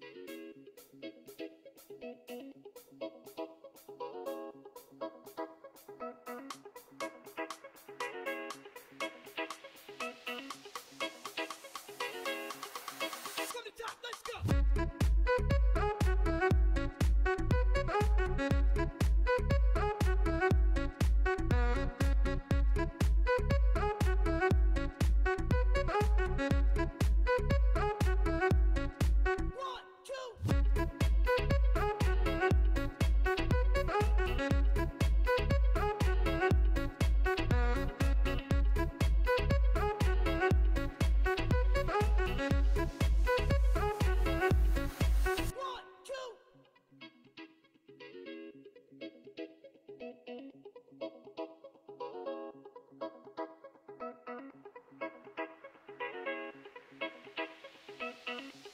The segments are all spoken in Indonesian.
thank you thank you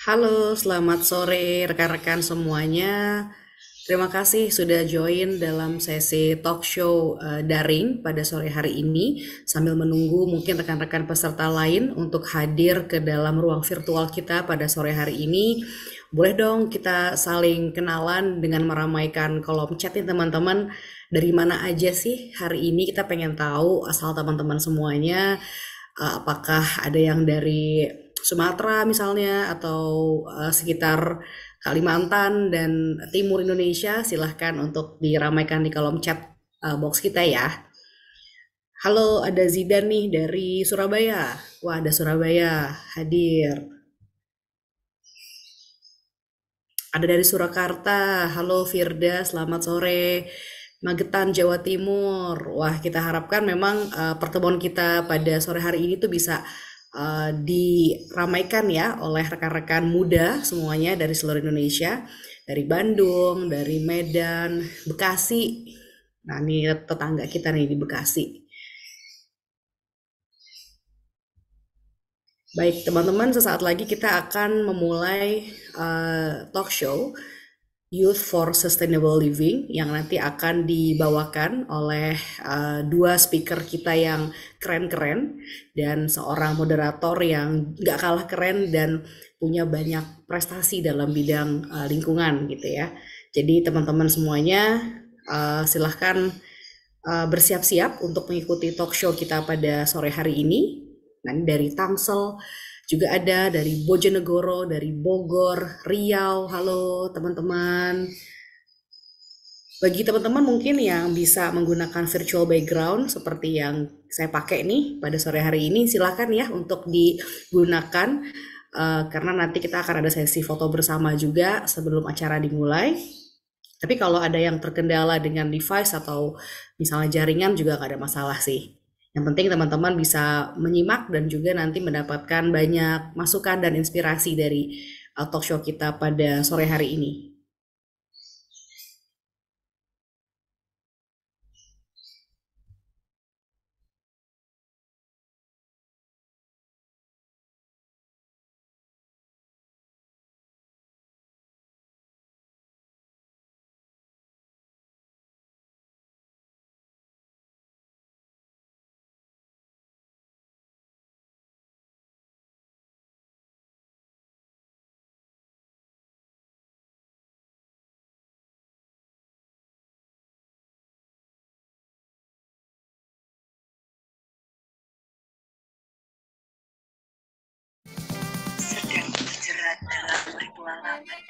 Halo, selamat sore rekan-rekan semuanya. Terima kasih sudah join dalam sesi talk show uh, daring pada sore hari ini sambil menunggu mungkin rekan-rekan peserta lain untuk hadir ke dalam ruang virtual kita pada sore hari ini. Boleh dong kita saling kenalan dengan meramaikan kolom chat nih teman-teman. Dari mana aja sih hari ini kita pengen tahu asal teman-teman semuanya uh, apakah ada yang dari Sumatera misalnya atau uh, sekitar Kalimantan dan Timur Indonesia silahkan untuk diramaikan di kolom chat uh, box kita ya. Halo, ada Zidan nih dari Surabaya. Wah, ada Surabaya hadir. Ada dari Surakarta. Halo Firda, selamat sore. Magetan, Jawa Timur. Wah, kita harapkan memang uh, pertemuan kita pada sore hari ini tuh bisa uh, diramaikan ya oleh rekan-rekan muda semuanya dari seluruh Indonesia, dari Bandung, dari Medan, Bekasi. Nah, ini tetangga kita nih di Bekasi. Baik, teman-teman, sesaat lagi kita akan memulai uh, talk show Youth for Sustainable Living yang nanti akan dibawakan oleh uh, dua speaker kita yang keren-keren dan seorang moderator yang nggak kalah keren dan punya banyak prestasi dalam bidang uh, lingkungan gitu ya. Jadi teman-teman semuanya uh, silahkan uh, bersiap-siap untuk mengikuti talk show kita pada sore hari ini. Nah, dari Tangsel juga ada dari Bojonegoro, dari Bogor, Riau. Halo teman-teman. Bagi teman-teman mungkin yang bisa menggunakan virtual background seperti yang saya pakai nih pada sore hari ini, silakan ya untuk digunakan uh, karena nanti kita akan ada sesi foto bersama juga sebelum acara dimulai. Tapi kalau ada yang terkendala dengan device atau misalnya jaringan juga gak ada masalah sih. Yang penting teman-teman bisa menyimak dan juga nanti mendapatkan banyak masukan dan inspirasi dari uh, talk show kita pada sore hari ini. Thank you.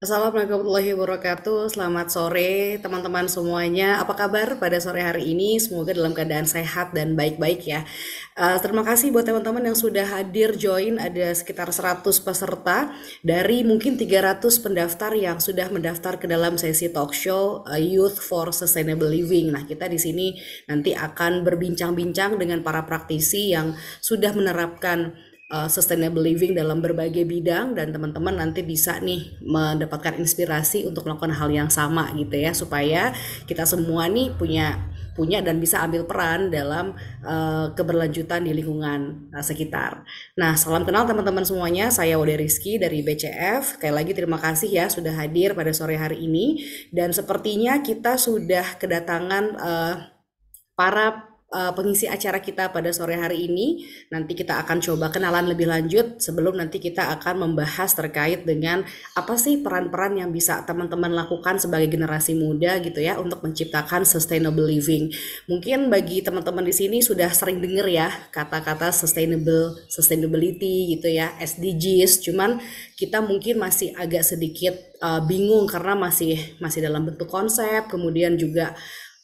Assalamualaikum warahmatullahi wabarakatuh. Selamat sore teman-teman semuanya. Apa kabar pada sore hari ini? Semoga dalam keadaan sehat dan baik-baik ya. Uh, terima kasih buat teman-teman yang sudah hadir join ada sekitar 100 peserta dari mungkin 300 pendaftar yang sudah mendaftar ke dalam sesi talk show uh, Youth for Sustainable Living. Nah, kita di sini nanti akan berbincang-bincang dengan para praktisi yang sudah menerapkan Eh, sustainable living dalam berbagai bidang dan teman-teman nanti bisa nih mendapatkan inspirasi untuk melakukan hal yang sama gitu ya supaya kita semua nih punya punya dan bisa ambil peran dalam uh, keberlanjutan di lingkungan uh, sekitar. Nah, salam kenal teman-teman semuanya. Saya Wode Rizky dari BCF. Sekali lagi terima kasih ya sudah hadir pada sore hari ini dan sepertinya kita sudah kedatangan uh, para uh, pengisi acara kita pada sore hari ini. Nanti kita akan coba kenalan lebih lanjut sebelum nanti kita akan membahas terkait dengan apa sih peran-peran yang bisa teman-teman lakukan sebagai generasi muda gitu ya untuk menciptakan sustainable living. Mungkin bagi teman-teman di sini sudah sering dengar ya kata-kata sustainable, sustainability gitu ya, SDGs. Cuman kita mungkin masih agak sedikit uh, bingung karena masih masih dalam bentuk konsep, kemudian juga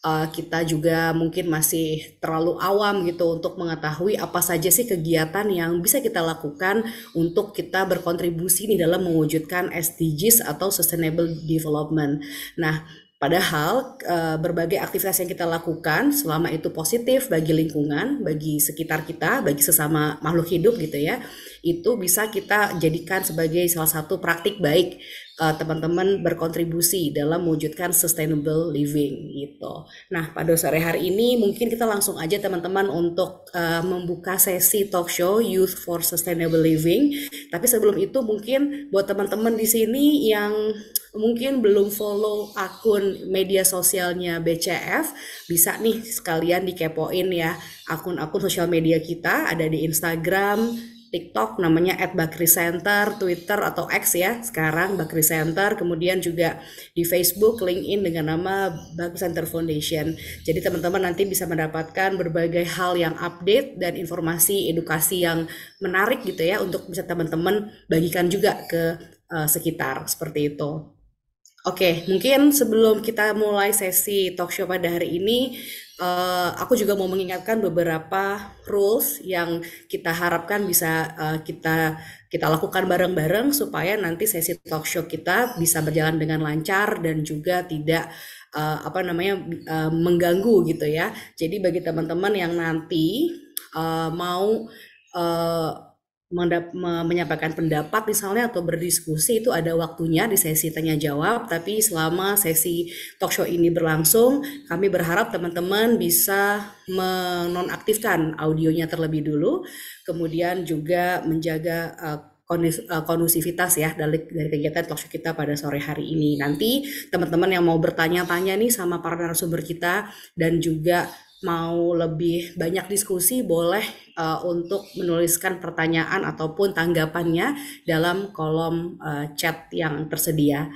Eh, kita juga mungkin masih terlalu awam gitu untuk mengetahui apa saja sih kegiatan yang bisa kita lakukan untuk kita berkontribusi nih dalam mewujudkan SDGs atau Sustainable Development. Nah, Padahal eh, berbagai aktivitas yang kita lakukan selama itu positif bagi lingkungan, bagi sekitar kita, bagi sesama makhluk hidup gitu ya itu bisa kita jadikan sebagai salah satu praktik baik teman eh, teman-teman berkontribusi dalam mewujudkan sustainable living gitu. Nah, pada sore hari ini mungkin kita langsung aja teman-teman untuk uh, membuka sesi talk show Youth for Sustainable Living. Tapi sebelum itu mungkin buat teman-teman di sini yang mungkin belum follow akun media sosialnya BCF, bisa nih sekalian dikepoin ya akun-akun sosial media kita ada di Instagram, TikTok namanya at Twitter atau X ya sekarang Bakri Center, kemudian juga di Facebook, LinkedIn dengan nama Bakri Center Foundation. Jadi teman-teman nanti bisa mendapatkan berbagai hal yang update dan informasi edukasi yang menarik gitu ya untuk bisa teman-teman bagikan juga ke uh, sekitar seperti itu. Oke, mungkin sebelum kita mulai sesi talk show pada hari ini, Eh, aku juga mau mengingatkan beberapa rules yang kita harapkan bisa uh, kita kita lakukan bareng-bareng supaya nanti sesi talk show kita bisa berjalan dengan lancar dan juga tidak uh, apa namanya uh, mengganggu gitu ya. Jadi bagi teman-teman yang nanti uh, mau uh, menyampaikan pendapat misalnya atau berdiskusi itu ada waktunya di sesi tanya jawab tapi selama sesi talk show ini berlangsung kami berharap teman-teman bisa menonaktifkan audionya terlebih dulu kemudian juga menjaga eh, eh, kondusivitas ya dari, dari kegiatan talkshow kita pada sore hari ini. Nanti teman-teman yang mau bertanya-tanya nih sama para narasumber kita dan juga mau lebih banyak diskusi boleh uh, untuk menuliskan pertanyaan ataupun tanggapannya dalam kolom uh, chat yang tersedia.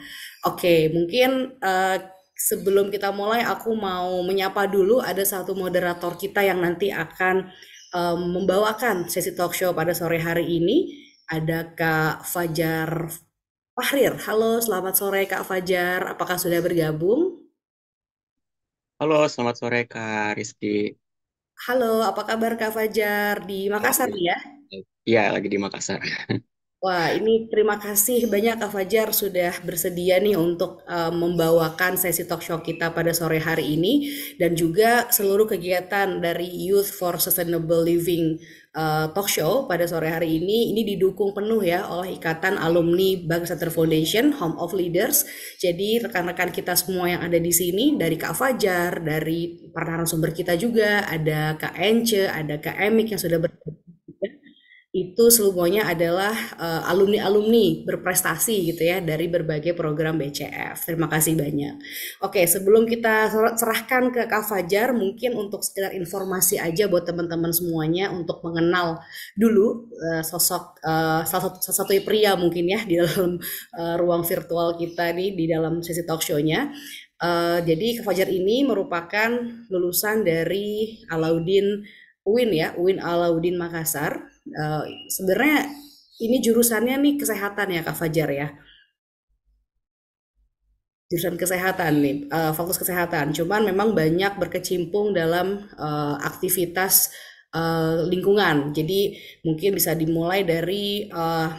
Oke, okay, mungkin uh, sebelum kita mulai aku mau menyapa dulu ada satu moderator kita yang nanti akan um, membawakan sesi talk show pada sore hari ini. Ada Kak Fajar Fahrir. Halo, selamat sore Kak Fajar. Apakah sudah bergabung? Halo, selamat sore Kak Rizky. Halo, apa kabar Kak Fajar? Di Makassar ya? Iya, lagi di Makassar. Wah, iya. ini terima kasih banyak Kak Fajar sudah bersedia nih untuk uh, membawakan sesi talk show kita pada sore hari ini dan juga seluruh kegiatan dari Youth for Sustainable Living uh, talk show pada sore hari ini ini didukung penuh ya oleh Ikatan Alumni Bank Center Foundation Home of Leaders. Jadi rekan-rekan kita semua yang ada di sini dari Kak Fajar, dari para narasumber kita juga ada Kak Ence, ada Kak Emik yang sudah bergabung itu seluruhnya adalah alumni eh, alumni-alumni berprestasi gitu ya dari berbagai program BCF. Terima kasih banyak. Oke, sebelum kita serahkan ke Kak Fajar, mungkin untuk sekedar informasi aja buat teman-teman semuanya untuk mengenal dulu uh, sosok uh, salah, satu, salah satu pria mungkin ya di dalam uh, ruang virtual kita nih di dalam sesi talk show-nya. Uh, jadi Kak Fajar ini merupakan lulusan dari Alauddin UIN ya, UIN Alauddin Makassar Eh, sebenarnya ini jurusannya nih kesehatan ya Kak Fajar ya jurusan kesehatan nih, uh, fokus kesehatan. Cuman memang banyak berkecimpung dalam uh, aktivitas uh, lingkungan. Jadi mungkin bisa dimulai dari uh,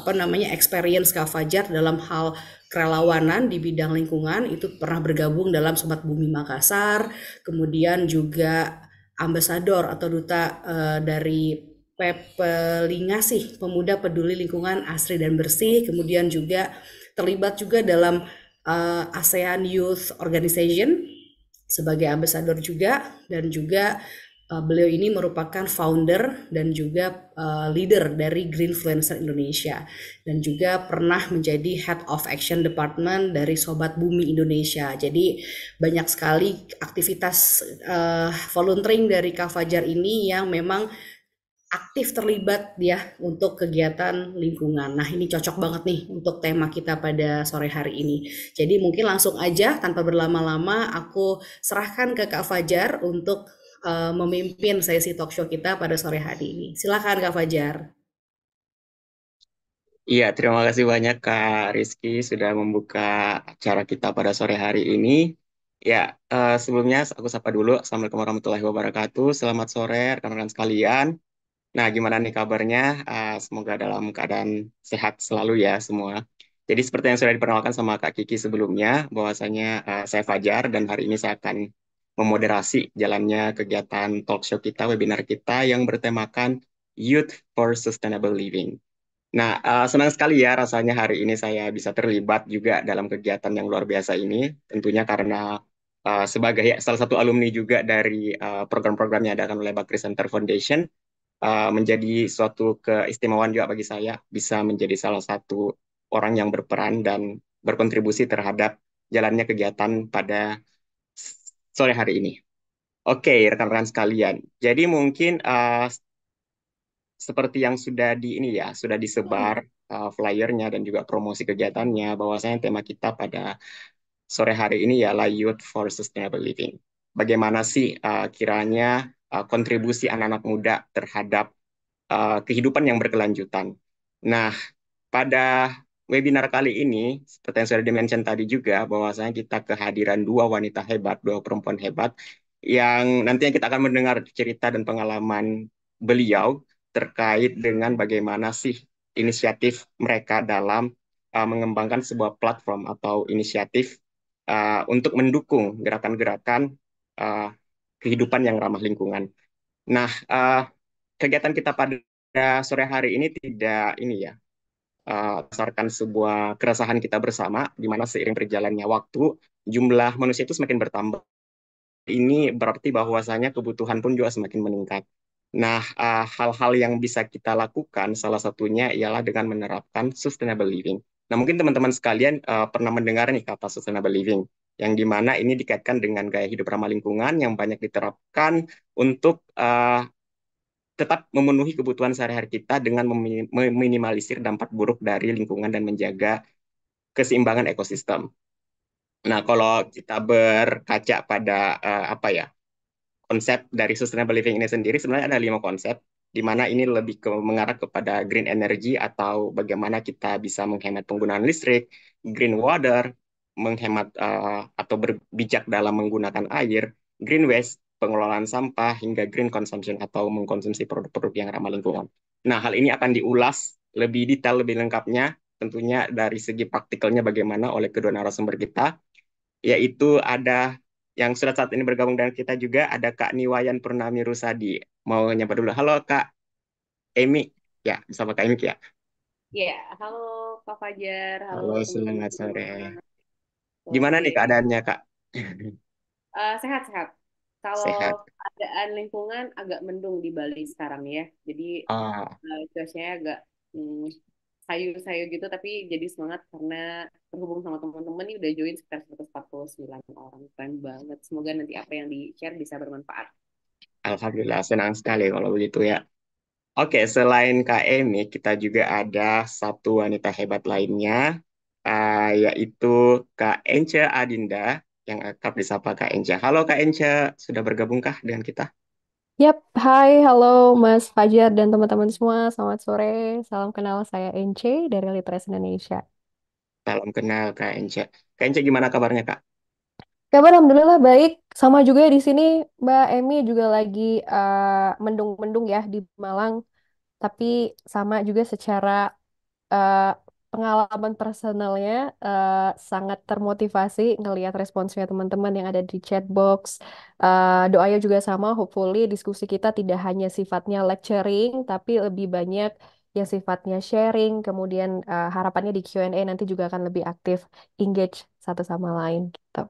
apa namanya experience Kak Fajar dalam hal kerelawanan di bidang lingkungan itu pernah bergabung dalam Sobat Bumi Makassar, kemudian juga ambasador atau duta uh, dari sih pemuda peduli lingkungan asri dan bersih, kemudian juga terlibat juga dalam uh, ASEAN Youth Organization sebagai ambasador juga dan juga uh, beliau ini merupakan founder dan juga uh, leader dari Greenfluencer Indonesia dan juga pernah menjadi head of action department dari Sobat Bumi Indonesia. Jadi banyak sekali aktivitas uh, volunteering dari Kak ini yang memang aktif terlibat ya untuk kegiatan lingkungan. Nah, ini cocok banget nih untuk tema kita pada sore hari ini. Jadi mungkin langsung aja tanpa berlama-lama aku serahkan ke Kak Fajar untuk uh, memimpin sesi talk show kita pada sore hari ini. Silakan Kak Fajar. Iya, terima kasih banyak Kak Rizky sudah membuka acara kita pada sore hari ini. Ya, uh, sebelumnya aku sapa dulu. Assalamualaikum warahmatullahi wabarakatuh. Selamat sore rekan-rekan sekalian. Nah, gimana nih kabarnya? Uh, semoga dalam keadaan sehat selalu ya semua. Jadi seperti yang sudah diperkenalkan sama Kak Kiki sebelumnya, bahwasanya uh, saya Fajar dan hari ini saya akan memoderasi jalannya kegiatan talk show kita, webinar kita yang bertemakan Youth for Sustainable Living. Nah, uh, senang sekali ya rasanya hari ini saya bisa terlibat juga dalam kegiatan yang luar biasa ini, tentunya karena uh, sebagai salah satu alumni juga dari uh, program-program yang diadakan oleh Bakri Center Foundation, uh, menjadi suatu keistimewaan juga bagi saya bisa menjadi salah satu orang yang berperan dan berkontribusi terhadap jalannya kegiatan pada sore hari ini. Oke, okay, rekan-rekan sekalian. Jadi mungkin uh, seperti yang sudah di ini ya, sudah disebar uh, flyernya dan juga promosi kegiatannya bahwasanya tema kita pada sore hari ini ya, ialah Youth for Sustainable Living. Bagaimana sih uh, kiranya Eh, kontribusi anak-anak muda terhadap uh, kehidupan yang berkelanjutan. Nah, pada webinar kali ini, seperti yang sudah dimention tadi juga, bahwasanya kita kehadiran dua wanita hebat, dua perempuan hebat, yang nantinya kita akan mendengar cerita dan pengalaman beliau terkait dengan bagaimana sih inisiatif mereka dalam uh, mengembangkan sebuah platform atau inisiatif uh, untuk mendukung gerakan-gerakan uh, kehidupan yang ramah lingkungan. Nah, uh, kegiatan kita pada sore hari ini tidak ini ya, eh, berdasarkan uh, sebuah keresahan kita bersama, di mana seiring berjalannya waktu, jumlah manusia itu semakin bertambah. Ini berarti bahwasanya kebutuhan pun juga semakin meningkat. Nah, eh, hal-hal uh, yang bisa kita lakukan salah satunya ialah dengan menerapkan sustainable living. Nah, mungkin teman-teman sekalian uh, pernah mendengar nih kata sustainable living yang dimana ini dikaitkan dengan gaya hidup ramah lingkungan yang banyak diterapkan untuk uh, tetap memenuhi kebutuhan sehari-hari kita dengan meminimalisir dampak buruk dari lingkungan dan menjaga keseimbangan ekosistem. Nah, kalau kita berkaca pada uh, apa ya konsep dari sustainable living ini sendiri, sebenarnya ada lima konsep di mana ini lebih ke mengarah kepada green energy atau bagaimana kita bisa menghemat penggunaan listrik, green water, menghemat uh, atau berbijak dalam menggunakan air, green waste, pengelolaan sampah, hingga green consumption atau mengkonsumsi produk-produk yang ramah lingkungan. Nah, hal ini akan diulas lebih detail, lebih lengkapnya, tentunya dari segi praktikalnya bagaimana oleh kedua narasumber kita, yaitu ada yang sudah saat ini bergabung dengan kita juga, ada Kak Niwayan Purnami Rusadi. Mau nyapa dulu. Halo Kak Emi. Ya, bersama Kak Emi ya. Ya, halo Pak Fajar. Halo, halo selamat sore. Gimana nih keadaannya, Kak? sehat sehat-sehat. Kalau sehat. keadaan lingkungan agak mendung di Bali sekarang ya. Jadi ah. uh, agak sayur-sayur hmm, gitu, tapi jadi semangat karena terhubung sama teman-teman ini udah join sekitar 149 orang. Keren banget. Semoga nanti apa yang di-share bisa bermanfaat. Alhamdulillah, senang sekali kalau begitu ya. Oke, selain Kak Emi, kita juga ada satu wanita hebat lainnya uh, yaitu Kak Ence Adinda yang akrab disapa Kak Ence. Halo Kak Ence, sudah bergabungkah dengan kita? Yap, hai, halo Mas Fajar dan teman-teman semua. Selamat sore, salam kenal saya Ence dari Literasi Indonesia. Salam kenal Kak Ence. Kak Ence gimana kabarnya Kak? Kabar alhamdulillah baik. Sama juga di sini Mbak Emi juga lagi mendung eh, mendung-mendung ya di Malang. Tapi sama juga secara uh, pengalaman personalnya uh, sangat termotivasi ngelihat responsnya teman-teman yang ada di chat box. Uh, doanya juga sama, hopefully diskusi kita tidak hanya sifatnya lecturing, tapi lebih banyak yang sifatnya sharing, kemudian uh, harapannya di Q&A nanti juga akan lebih aktif engage satu sama lain gitu.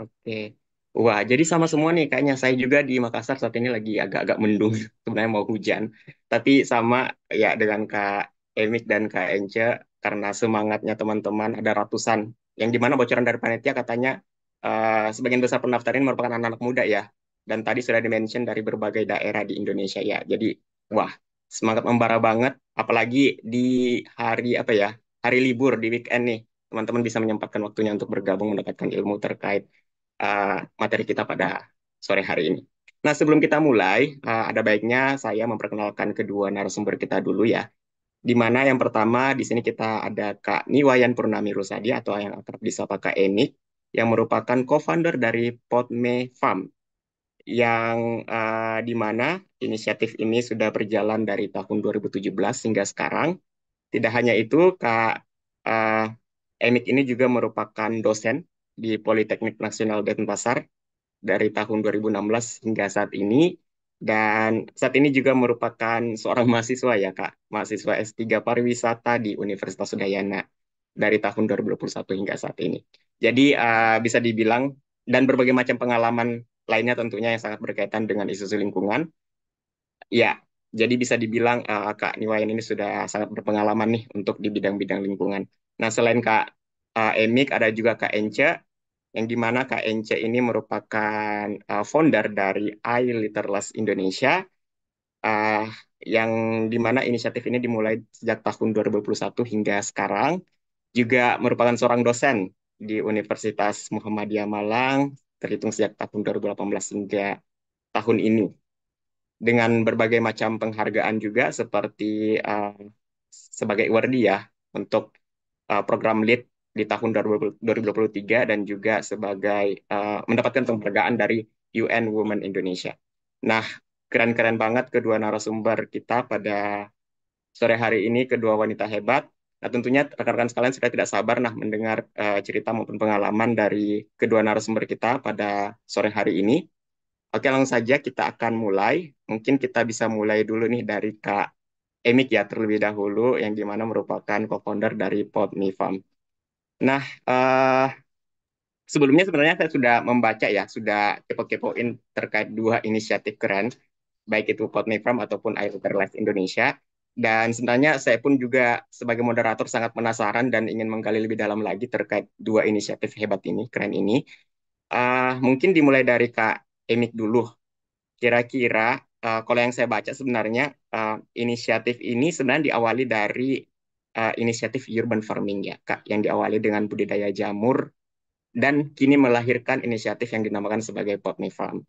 Oke. Wah, jadi sama semua nih kayaknya saya juga di Makassar saat ini lagi agak-agak mendung, sebenarnya mau hujan. Tapi sama ya dengan Kak Emik dan Kak Ence, karena semangatnya teman-teman ada ratusan yang dimana bocoran dari panitia katanya uh, sebagian besar pendaftarin merupakan anak-anak muda ya dan tadi sudah dimention dari berbagai daerah di Indonesia ya jadi wah semangat membara banget apalagi di hari apa ya hari libur di weekend nih teman-teman bisa menyempatkan waktunya untuk bergabung mendapatkan ilmu terkait uh, materi kita pada sore hari ini. Nah sebelum kita mulai uh, ada baiknya saya memperkenalkan kedua narasumber kita dulu ya di mana yang pertama di sini kita ada Kak Niwayan Purnami Rusadi atau yang akrab disapa Kak Enik yang merupakan co-founder dari Potme Farm yang uh, di mana inisiatif ini sudah berjalan dari tahun 2017 hingga sekarang. Tidak hanya itu, Kak uh, Enik ini juga merupakan dosen di Politeknik Nasional Denpasar dari tahun 2016 hingga saat ini dan saat ini juga merupakan seorang mahasiswa ya Kak, mahasiswa S3 Pariwisata di Universitas Udayana dari tahun 2021 hingga saat ini. Jadi uh, bisa dibilang dan berbagai macam pengalaman lainnya tentunya yang sangat berkaitan dengan isu-isu lingkungan. Ya, jadi bisa dibilang uh, Kak Niwayan ini sudah sangat berpengalaman nih untuk di bidang-bidang lingkungan. Nah, selain Kak uh, Emik ada juga Kak Ence yang dimana KNC ini merupakan uh, founder dari iLiterless Indonesia uh, yang dimana inisiatif ini dimulai sejak tahun 2021 hingga sekarang juga merupakan seorang dosen di Universitas Muhammadiyah Malang terhitung sejak tahun 2018 hingga tahun ini dengan berbagai macam penghargaan juga seperti uh, sebagai awardee ya untuk uh, program lead di tahun 2023 dan juga sebagai uh, mendapatkan penghargaan dari UN Women Indonesia. Nah, keren-keren banget kedua narasumber kita pada sore hari ini kedua wanita hebat. Nah, tentunya rekan-rekan sekalian sudah tidak sabar nah mendengar uh, cerita maupun pengalaman dari kedua narasumber kita pada sore hari ini. Oke, langsung saja kita akan mulai. Mungkin kita bisa mulai dulu nih dari Kak Emik ya terlebih dahulu yang dimana merupakan co-founder dari Pod Nifam. Nah, uh, sebelumnya sebenarnya saya sudah membaca ya, sudah kepo-kepoin terkait dua inisiatif keren, baik itu Code Farm ataupun ataupun iLiteralize Indonesia. Dan sebenarnya saya pun juga sebagai moderator sangat penasaran dan ingin menggali lebih dalam lagi terkait dua inisiatif hebat ini, keren ini. Uh, mungkin dimulai dari Kak Emik dulu. Kira-kira uh, kalau yang saya baca sebenarnya uh, inisiatif ini sebenarnya diawali dari uh, inisiatif urban farming ya Kak yang diawali dengan budidaya jamur dan kini melahirkan inisiatif yang dinamakan sebagai Potney Farm.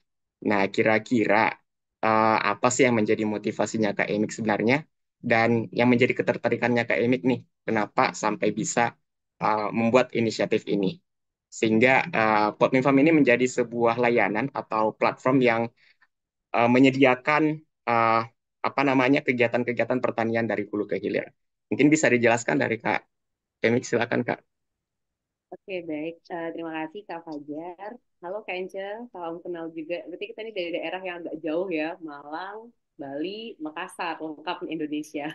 Nah, kira-kira uh, apa sih yang menjadi motivasinya Kak Emik sebenarnya dan yang menjadi ketertarikannya Kak Emik nih kenapa sampai bisa uh, membuat inisiatif ini? Sehingga uh, Potney Farm ini menjadi sebuah layanan atau platform yang uh, menyediakan uh, apa namanya kegiatan-kegiatan pertanian dari hulu ke hilir. Mungkin bisa dijelaskan dari Kak Kemik, silakan Kak. Oke, baik. Uh, terima kasih Kak Fajar. Halo Kak Ence, salam kenal juga. Berarti kita ini dari daerah yang agak jauh ya, Malang, Bali, Makassar, lengkap Indonesia.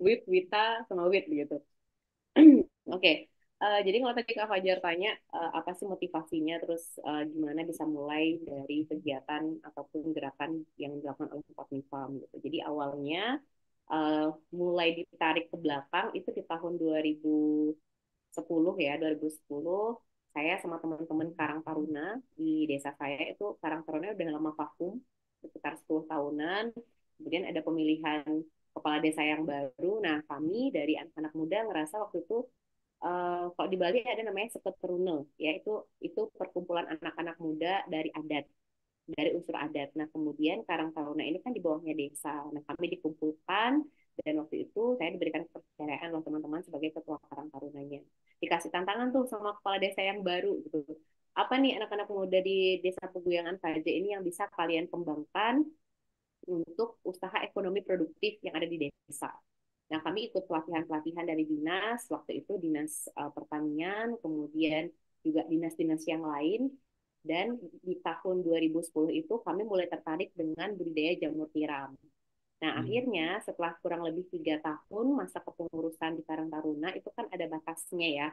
Wit, Wita, sama Wit gitu. Oke, okay. uh, eh, jadi kalau tadi Kak Fajar tanya uh, apa sih motivasinya, terus uh, gimana bisa mulai dari kegiatan ataupun gerakan yang dilakukan oleh Farm. gitu. Jadi awalnya uh, mulai ditarik ke belakang itu di tahun 2010 ya 2010 saya sama teman-teman Karang Taruna di desa saya itu Karang Taruna udah lama vakum sekitar 10 tahunan kemudian ada pemilihan kepala desa yang baru nah kami dari anak-anak muda ngerasa waktu itu uh, eh, kalau di Bali ada namanya Seketerune ya itu itu perkumpulan anak-anak muda dari adat dari unsur adat. Nah, kemudian Karang Taruna ini kan di bawahnya desa. Nah, kami dikumpulkan dan waktu itu saya diberikan kepercayaan oleh teman-teman sebagai ketua Karang Tarunanya. Dikasih tantangan tuh sama kepala desa yang baru gitu. Apa nih anak-anak muda di Desa Peguyangan KJ ini yang bisa kalian kembangkan untuk usaha ekonomi produktif yang ada di desa. Nah, kami ikut pelatihan-pelatihan dari dinas, waktu itu dinas eh, pertanian, kemudian juga dinas-dinas yang lain dan di tahun 2010 itu kami mulai tertarik dengan budidaya jamur tiram. Nah, hmm. akhirnya setelah kurang lebih tiga tahun masa kepengurusan di Karang Taruna itu kan ada batasnya ya.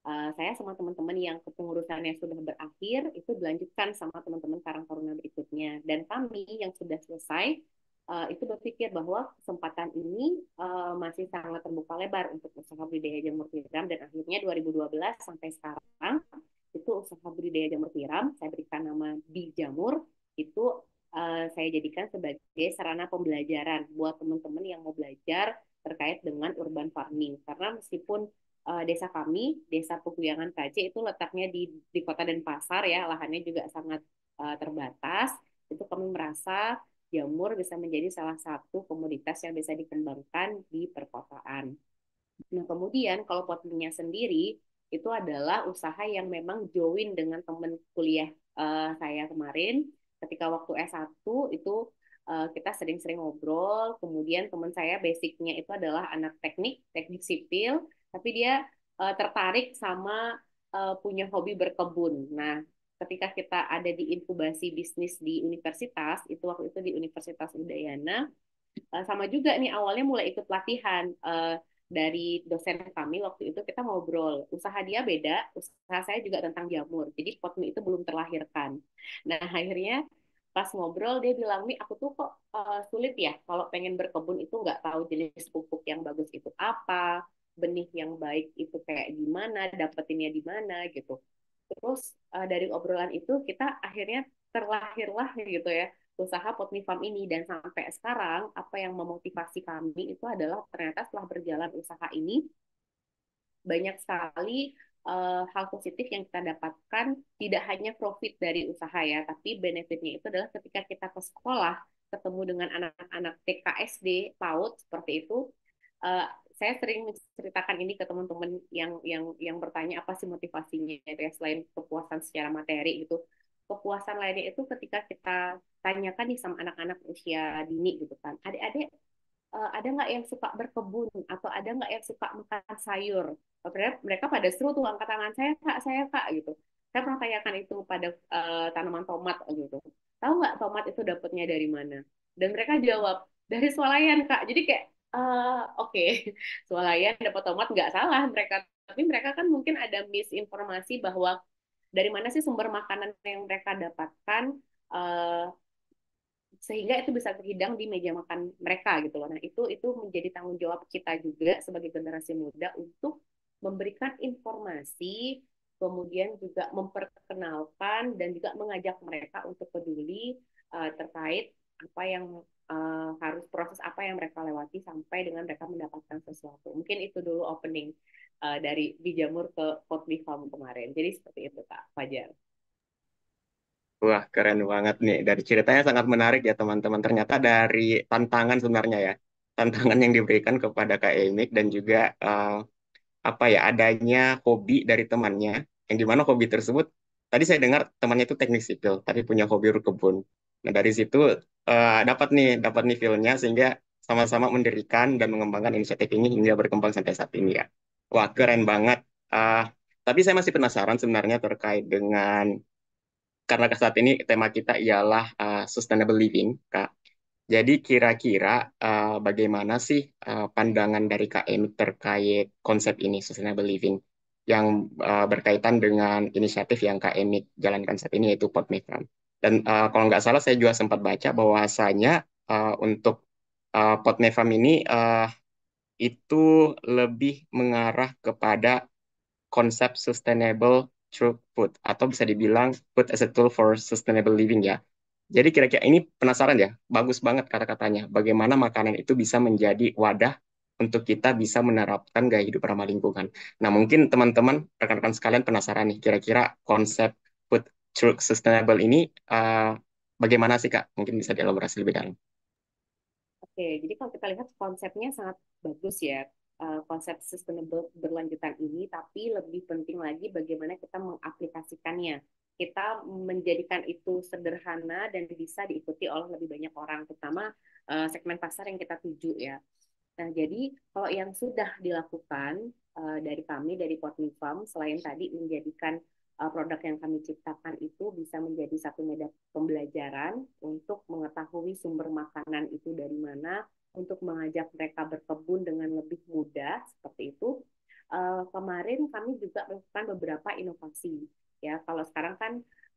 Uh, saya sama teman-teman yang kepengurusannya sudah berakhir itu dilanjutkan sama teman-teman Karang Taruna berikutnya. Dan kami yang sudah selesai uh, itu berpikir bahwa kesempatan ini uh, masih sangat terbuka lebar untuk usaha budidaya jamur tiram dan akhirnya 2012 sampai sekarang itu usaha budidaya jamur tiram saya berikan nama Bi Jamur itu uh, saya jadikan sebagai sarana pembelajaran buat teman-teman yang mau belajar terkait dengan urban farming karena meskipun uh, desa kami desa Pekuyangan KC itu letaknya di di kota Denpasar ya lahannya juga sangat uh, terbatas itu kami merasa jamur bisa menjadi salah satu komoditas yang bisa dikembangkan di perkotaan. Nah kemudian kalau potnya sendiri itu adalah usaha yang memang join dengan teman kuliah uh, saya kemarin ketika waktu S1 itu uh, kita sering-sering ngobrol kemudian teman saya basicnya itu adalah anak teknik teknik sipil tapi dia uh, tertarik sama uh, punya hobi berkebun. Nah, ketika kita ada di inkubasi bisnis di universitas, itu waktu itu di Universitas Udayana, uh, sama juga nih awalnya mulai ikut pelatihan. Uh, dari dosen kami waktu itu kita ngobrol usaha dia beda usaha saya juga tentang jamur jadi pot itu belum terlahirkan nah akhirnya pas ngobrol dia bilang mi aku tuh kok uh, sulit ya kalau pengen berkebun itu nggak tahu jenis pupuk yang bagus itu apa benih yang baik itu kayak gimana dapetinnya di mana gitu terus uh, dari obrolan itu kita akhirnya terlahirlah gitu ya usaha Potmi Farm ini dan sampai sekarang apa yang memotivasi kami itu adalah ternyata setelah berjalan usaha ini banyak sekali uh, hal positif yang kita dapatkan tidak hanya profit dari usaha ya tapi benefitnya itu adalah ketika kita ke sekolah ketemu dengan anak-anak TKSD PAUD seperti itu uh, saya sering menceritakan ini ke teman-teman yang yang yang bertanya apa sih motivasinya gitu ya selain kepuasan secara materi gitu kepuasan lainnya itu ketika kita tanyakan nih sama anak-anak usia dini gitu kan adik-adik uh, ada nggak yang suka berkebun atau ada nggak yang suka makan sayur mereka pada seru tuh angkat tangan saya kak saya kak gitu saya pernah tanyakan itu pada uh, tanaman tomat gitu tahu nggak tomat itu dapatnya dari mana dan mereka jawab dari swalayan kak jadi kayak uh, oke okay. swalayan dapat tomat nggak salah mereka tapi mereka kan mungkin ada misinformasi bahwa dari mana sih sumber makanan yang mereka dapatkan uh, sehingga itu bisa terhidang di meja makan mereka gitu loh. Nah, itu itu menjadi tanggung jawab kita juga sebagai generasi muda untuk memberikan informasi, kemudian juga memperkenalkan dan juga mengajak mereka untuk peduli uh, terkait apa yang uh, harus proses apa yang mereka lewati sampai dengan mereka mendapatkan sesuatu. Mungkin itu dulu opening uh, dari Bijamur ke Potli Farm kemarin. Jadi seperti itu Kak Fajar. Wah, keren banget nih. Dari ceritanya sangat menarik ya teman-teman. Ternyata dari tantangan sebenarnya ya. Tantangan yang diberikan kepada Kak Emik dan juga uh, apa ya adanya hobi dari temannya. Yang dimana hobi tersebut, tadi saya dengar temannya itu teknik sipil, tapi punya hobi berkebun. Nah dari situ uh, dapat nih, dapat nih feel-nya sehingga sama-sama mendirikan dan mengembangkan inisiatif ini hingga berkembang sampai saat ini ya. Wah, keren banget. Uh, tapi saya masih penasaran sebenarnya terkait dengan karena saat ini tema kita ialah uh, sustainable living, Kak. Jadi kira-kira uh, bagaimana sih uh, pandangan dari KM terkait konsep ini sustainable living yang uh, berkaitan dengan inisiatif yang KM jalankan saat ini yaitu Pot Migran. Dan uh, kalau nggak salah saya juga sempat baca bahwasanya uh, untuk uh, Pot Nevam ini uh, itu lebih mengarah kepada konsep sustainable throughput atau bisa dibilang food as a tool for sustainable living ya. Jadi kira-kira ini penasaran ya, bagus banget kata-katanya. Bagaimana makanan itu bisa menjadi wadah untuk kita bisa menerapkan gaya hidup ramah lingkungan. Nah mungkin teman-teman, rekan-rekan sekalian penasaran nih, kira-kira konsep food truck sustainable ini uh, bagaimana sih kak? Mungkin bisa dielaborasi lebih dalam. Oke, jadi kalau kita lihat konsepnya sangat bagus ya, eh, konsep sustainable berlanjutan ini, tapi lebih penting lagi bagaimana kita mengaplikasikannya. Kita menjadikan itu sederhana dan bisa diikuti oleh lebih banyak orang, terutama eh, segmen pasar yang kita tuju ya. Nah, jadi kalau yang sudah dilakukan eh, dari kami, dari Portney Farm, selain tadi menjadikan Eh, produk yang kami ciptakan itu bisa menjadi satu media pembelajaran untuk mengetahui sumber makanan itu dari mana, untuk mengajak mereka berkebun dengan lebih mudah seperti itu. Uh, kemarin kami juga melakukan beberapa inovasi ya. Kalau sekarang kan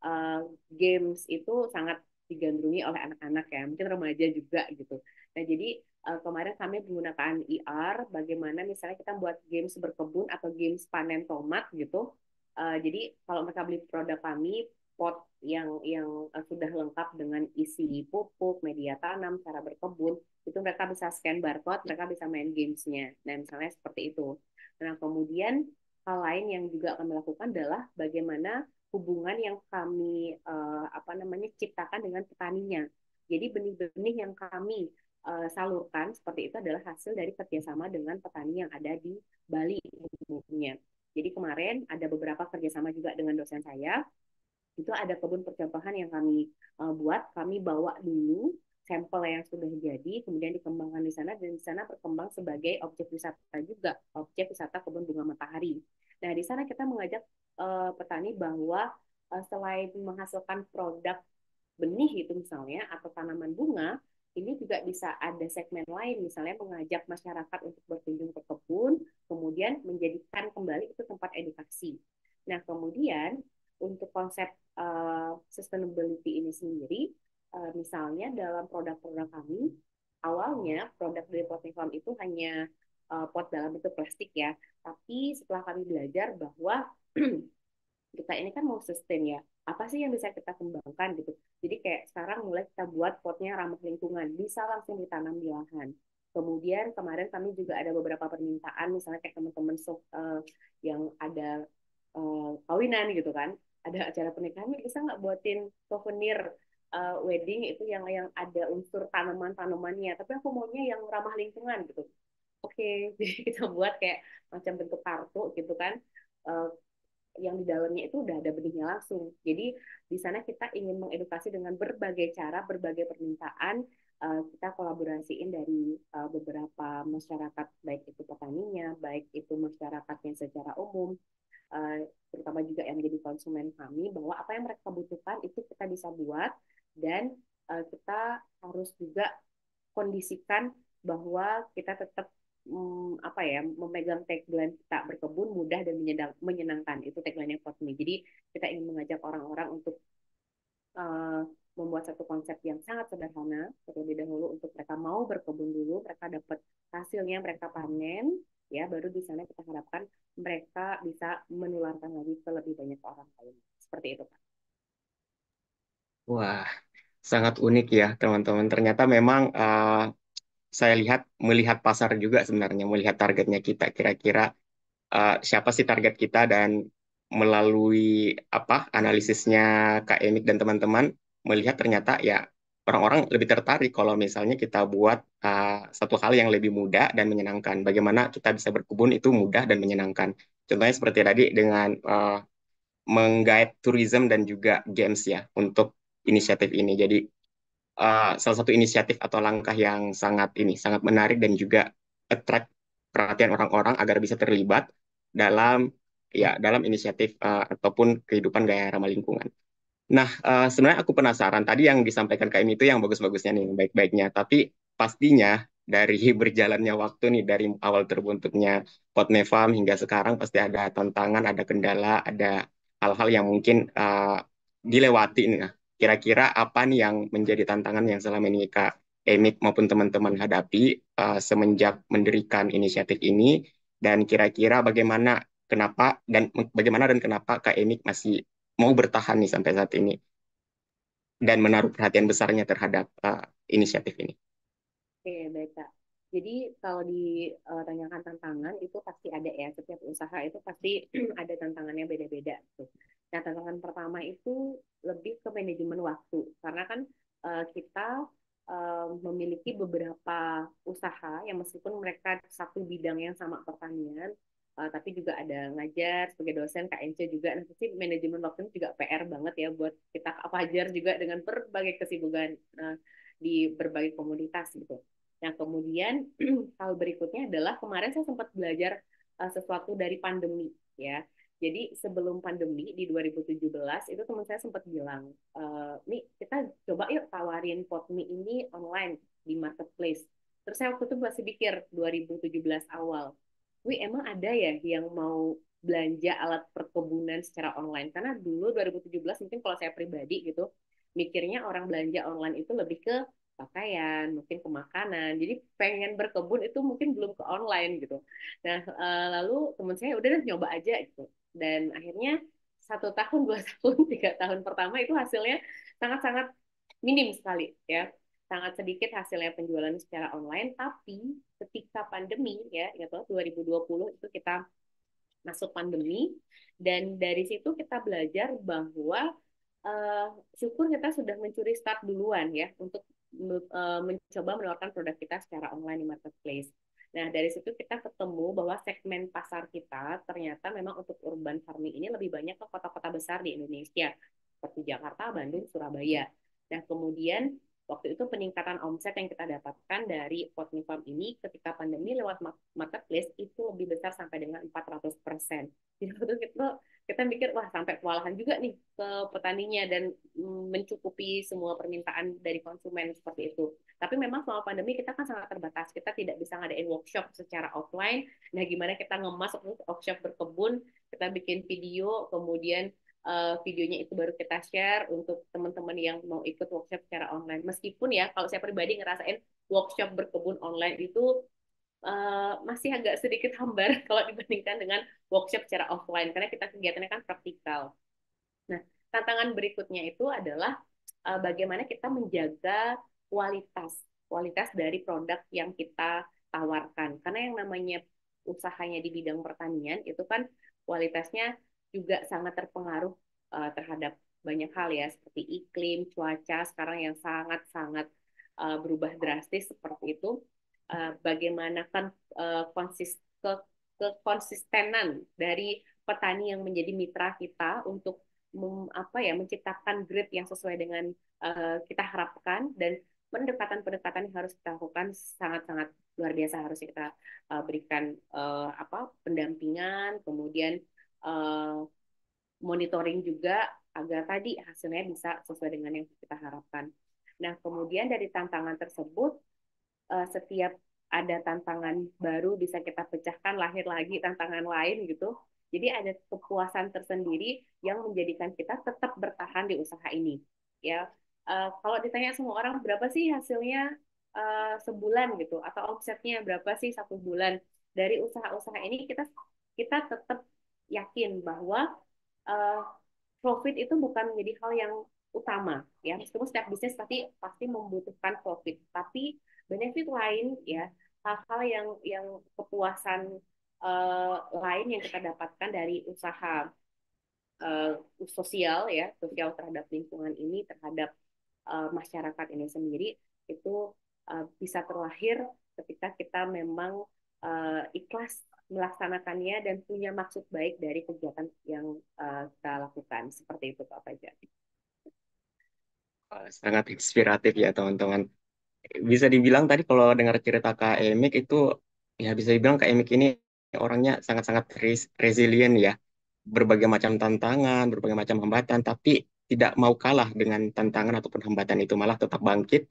uh, games itu sangat digandrungi oleh anak-anak ya, mungkin remaja juga gitu. Nah jadi uh, kemarin kami menggunakan IR, e bagaimana misalnya kita buat games berkebun atau games panen tomat gitu, Uh, jadi kalau mereka beli produk kami pot yang yang uh, sudah lengkap dengan isi pupuk, media tanam, cara berkebun, itu mereka bisa scan barcode, mereka bisa main gamesnya. Nah misalnya seperti itu. Nah kemudian hal lain yang juga akan lakukan adalah bagaimana hubungan yang kami uh, apa namanya ciptakan dengan petaninya. Jadi benih-benih yang kami salurkan seperti itu adalah hasil dari kerjasama dengan petani yang ada di Bali umumnya. Jadi kemarin ada beberapa kerjasama juga dengan dosen saya. Itu ada kebun percontohan yang kami uh, buat, kami bawa dulu sampel yang sudah jadi, kemudian dikembangkan di sana dan di sana berkembang sebagai objek wisata juga, objek wisata kebun bunga matahari. Nah di sana kita mengajak uh, petani bahwa uh, selain menghasilkan produk benih itu misalnya atau tanaman bunga, ini juga bisa ada segmen lain, misalnya mengajak masyarakat untuk berkunjung ke kebun, kemudian menjadikan kembali itu tempat edukasi. Nah, kemudian untuk konsep uh, sustainability ini sendiri, uh, misalnya dalam produk-produk kami, awalnya produk dari potting farm itu hanya uh, pot dalam bentuk plastik ya, tapi setelah kami belajar bahwa kita ini kan mau sustain ya, apa sih yang bisa kita kembangkan gitu. Jadi kayak sekarang mulai kita buat potnya ramah lingkungan, bisa langsung ditanam di lahan. Kemudian kemarin kami juga ada beberapa permintaan, misalnya kayak teman-teman uh, yang ada uh, kawinan gitu kan, ada acara pernikahan, bisa nggak buatin souvenir uh, wedding itu yang yang ada unsur tanaman-tanamannya, tapi aku maunya yang ramah lingkungan gitu. Oke, okay. jadi kita buat kayak macam bentuk kartu gitu kan, uh, yang di dalamnya itu udah ada benihnya langsung. Jadi di sana kita ingin mengedukasi dengan berbagai cara, berbagai permintaan. Uh, kita kolaborasiin dari uh, beberapa masyarakat, baik itu petaninya, baik itu masyarakatnya secara umum, uh, terutama juga yang menjadi konsumen kami, bahwa apa yang mereka butuhkan itu kita bisa buat dan uh, kita harus juga kondisikan bahwa kita tetap mm, apa ya memegang tagline tak berkebun mudah dan menyedang, menyenangkan itu tagline yang nih Jadi kita ingin mengajak orang-orang untuk uh, membuat satu konsep yang sangat sederhana terlebih dahulu untuk mereka mau berkebun dulu, mereka dapat hasilnya mereka panen ya baru di sana kita harapkan mereka bisa menularkan lagi ke lebih banyak orang lain. Seperti itu Pak. Wah, sangat unik ya teman-teman. Ternyata memang uh, saya lihat melihat pasar juga sebenarnya melihat targetnya kita kira-kira uh, siapa sih target kita dan melalui apa analisisnya Kak Emik dan teman-teman melihat ternyata ya orang-orang lebih tertarik kalau misalnya kita buat uh, satu hal yang lebih mudah dan menyenangkan. Bagaimana kita bisa berkebun itu mudah dan menyenangkan. Contohnya seperti tadi dengan uh, menggait tourism dan juga games ya untuk inisiatif ini. Jadi Eh, salah satu inisiatif atau langkah yang sangat ini sangat menarik dan juga attract perhatian orang-orang agar bisa terlibat dalam ya dalam inisiatif uh, ataupun kehidupan gaya ramah lingkungan. Nah, uh, sebenarnya aku penasaran tadi yang disampaikan Kak itu yang bagus-bagusnya nih, baik-baiknya. Tapi pastinya dari berjalannya waktu nih dari awal terbentuknya Pot Nefam hingga sekarang pasti ada tantangan, ada kendala, ada hal-hal yang mungkin uh, dilewati nih. Nah, kira-kira apa nih yang menjadi tantangan yang selama ini Kak Emik maupun teman-teman hadapi uh, semenjak mendirikan inisiatif ini dan kira-kira bagaimana kenapa dan bagaimana dan kenapa Kak Emik masih mau bertahan nih sampai saat ini dan menaruh perhatian besarnya terhadap uh, inisiatif ini. Oke, baik Kak. Jadi kalau ditanyakan eh, tantangan itu pasti ada ya. Setiap usaha itu pasti ada tantangannya beda-beda. Gitu. -beda. Nah, tantangan pertama itu lebih ke manajemen waktu, karena kan uh, kita uh, memiliki beberapa usaha yang meskipun mereka satu bidang yang sama pertanian, uh, tapi juga ada ngajar sebagai dosen KNC juga. Nah, pasti manajemen waktu itu juga PR banget ya buat kita ajar juga dengan berbagai kesibukan uh, di berbagai komunitas gitu. Nah, kemudian hal berikutnya adalah kemarin saya sempat belajar uh, sesuatu dari pandemi ya jadi sebelum pandemi di 2017 itu teman saya sempat bilang, nih eh, kita coba yuk tawarin pot mie ini online di marketplace. Terus saya waktu itu masih pikir 2017 awal, wih emang ada ya yang mau belanja alat perkebunan secara online? Karena dulu 2017 mungkin kalau saya pribadi gitu, mikirnya orang belanja online itu lebih ke pakaian, mungkin ke makanan. Jadi pengen berkebun itu mungkin belum ke online gitu. Nah, eh, lalu teman saya udah deh nyoba aja gitu dan akhirnya satu tahun dua tahun tiga tahun pertama itu hasilnya sangat-sangat minim sekali ya sangat sedikit hasilnya penjualan secara online tapi ketika pandemi ya gitu ya 2020 itu kita masuk pandemi dan dari situ kita belajar bahwa uh, syukur kita sudah mencuri start duluan ya untuk uh, mencoba menawarkan produk kita secara online di marketplace. Nah, dari situ kita ketemu bahwa segmen pasar kita ternyata memang untuk urban farming ini lebih banyak ke kota-kota besar di Indonesia, seperti Jakarta, Bandung, Surabaya. Nah, kemudian waktu itu peningkatan omset yang kita dapatkan dari Potni Farm ini ketika pandemi lewat marketplace itu lebih besar sampai dengan 400 persen. Jadi waktu itu kita mikir, wah sampai kewalahan juga nih ke petaninya dan mm, mencukupi semua permintaan dari konsumen seperti itu. Tapi memang selama pandemi kita kan sangat terbatas. Kita tidak bisa ngadain workshop secara offline. Nah, gimana kita ngemas workshop berkebun, kita bikin video, kemudian uh, videonya itu baru kita share untuk teman-teman yang mau ikut workshop secara online. Meskipun ya, kalau saya pribadi ngerasain workshop berkebun online itu Uh, masih agak sedikit hambar kalau dibandingkan dengan workshop secara offline karena kita kegiatannya kan praktikal. Nah, tantangan berikutnya itu adalah uh, bagaimana kita menjaga kualitas kualitas dari produk yang kita tawarkan karena yang namanya usahanya di bidang pertanian itu kan kualitasnya juga sangat terpengaruh uh, terhadap banyak hal ya seperti iklim cuaca sekarang yang sangat sangat uh, eh, berubah drastis seperti itu uh, bagaimana kan uh, konsis ke kekonsistenan dari petani yang menjadi mitra kita untuk mem, apa ya menciptakan grade yang sesuai dengan uh, kita harapkan dan pendekatan-pendekatan yang harus kita lakukan sangat-sangat luar biasa harus kita uh, berikan uh, apa pendampingan kemudian uh, monitoring juga agar tadi hasilnya bisa sesuai dengan yang kita harapkan. Nah kemudian dari tantangan tersebut uh, setiap ada tantangan baru bisa kita pecahkan lahir lagi tantangan lain gitu. Jadi ada kepuasan tersendiri yang menjadikan kita tetap bertahan di usaha ini. Ya, Eh, kalau ditanya semua orang berapa sih hasilnya uh, sebulan gitu atau omsetnya berapa sih satu bulan dari usaha-usaha ini kita kita tetap yakin bahwa uh, profit itu bukan menjadi hal yang utama ya meskipun setiap bisnis pasti pasti membutuhkan profit tapi benefit lain ya hal-hal yang yang kepuasan uh, lain yang kita dapatkan dari usaha uh, sosial ya sosial terhadap lingkungan ini terhadap uh, masyarakat ini sendiri itu uh, bisa terlahir ketika kita memang uh, ikhlas melaksanakannya dan punya maksud baik dari kegiatan yang uh, kita lakukan seperti itu Pak Fajar. Sangat inspiratif ya teman-teman. Bisa dibilang tadi kalau dengar cerita Kak Emik itu ya bisa dibilang Kak Emik ini orangnya sangat-sangat res resilient ya. Berbagai macam tantangan, berbagai macam hambatan, tapi tidak mau kalah dengan tantangan ataupun hambatan itu malah tetap bangkit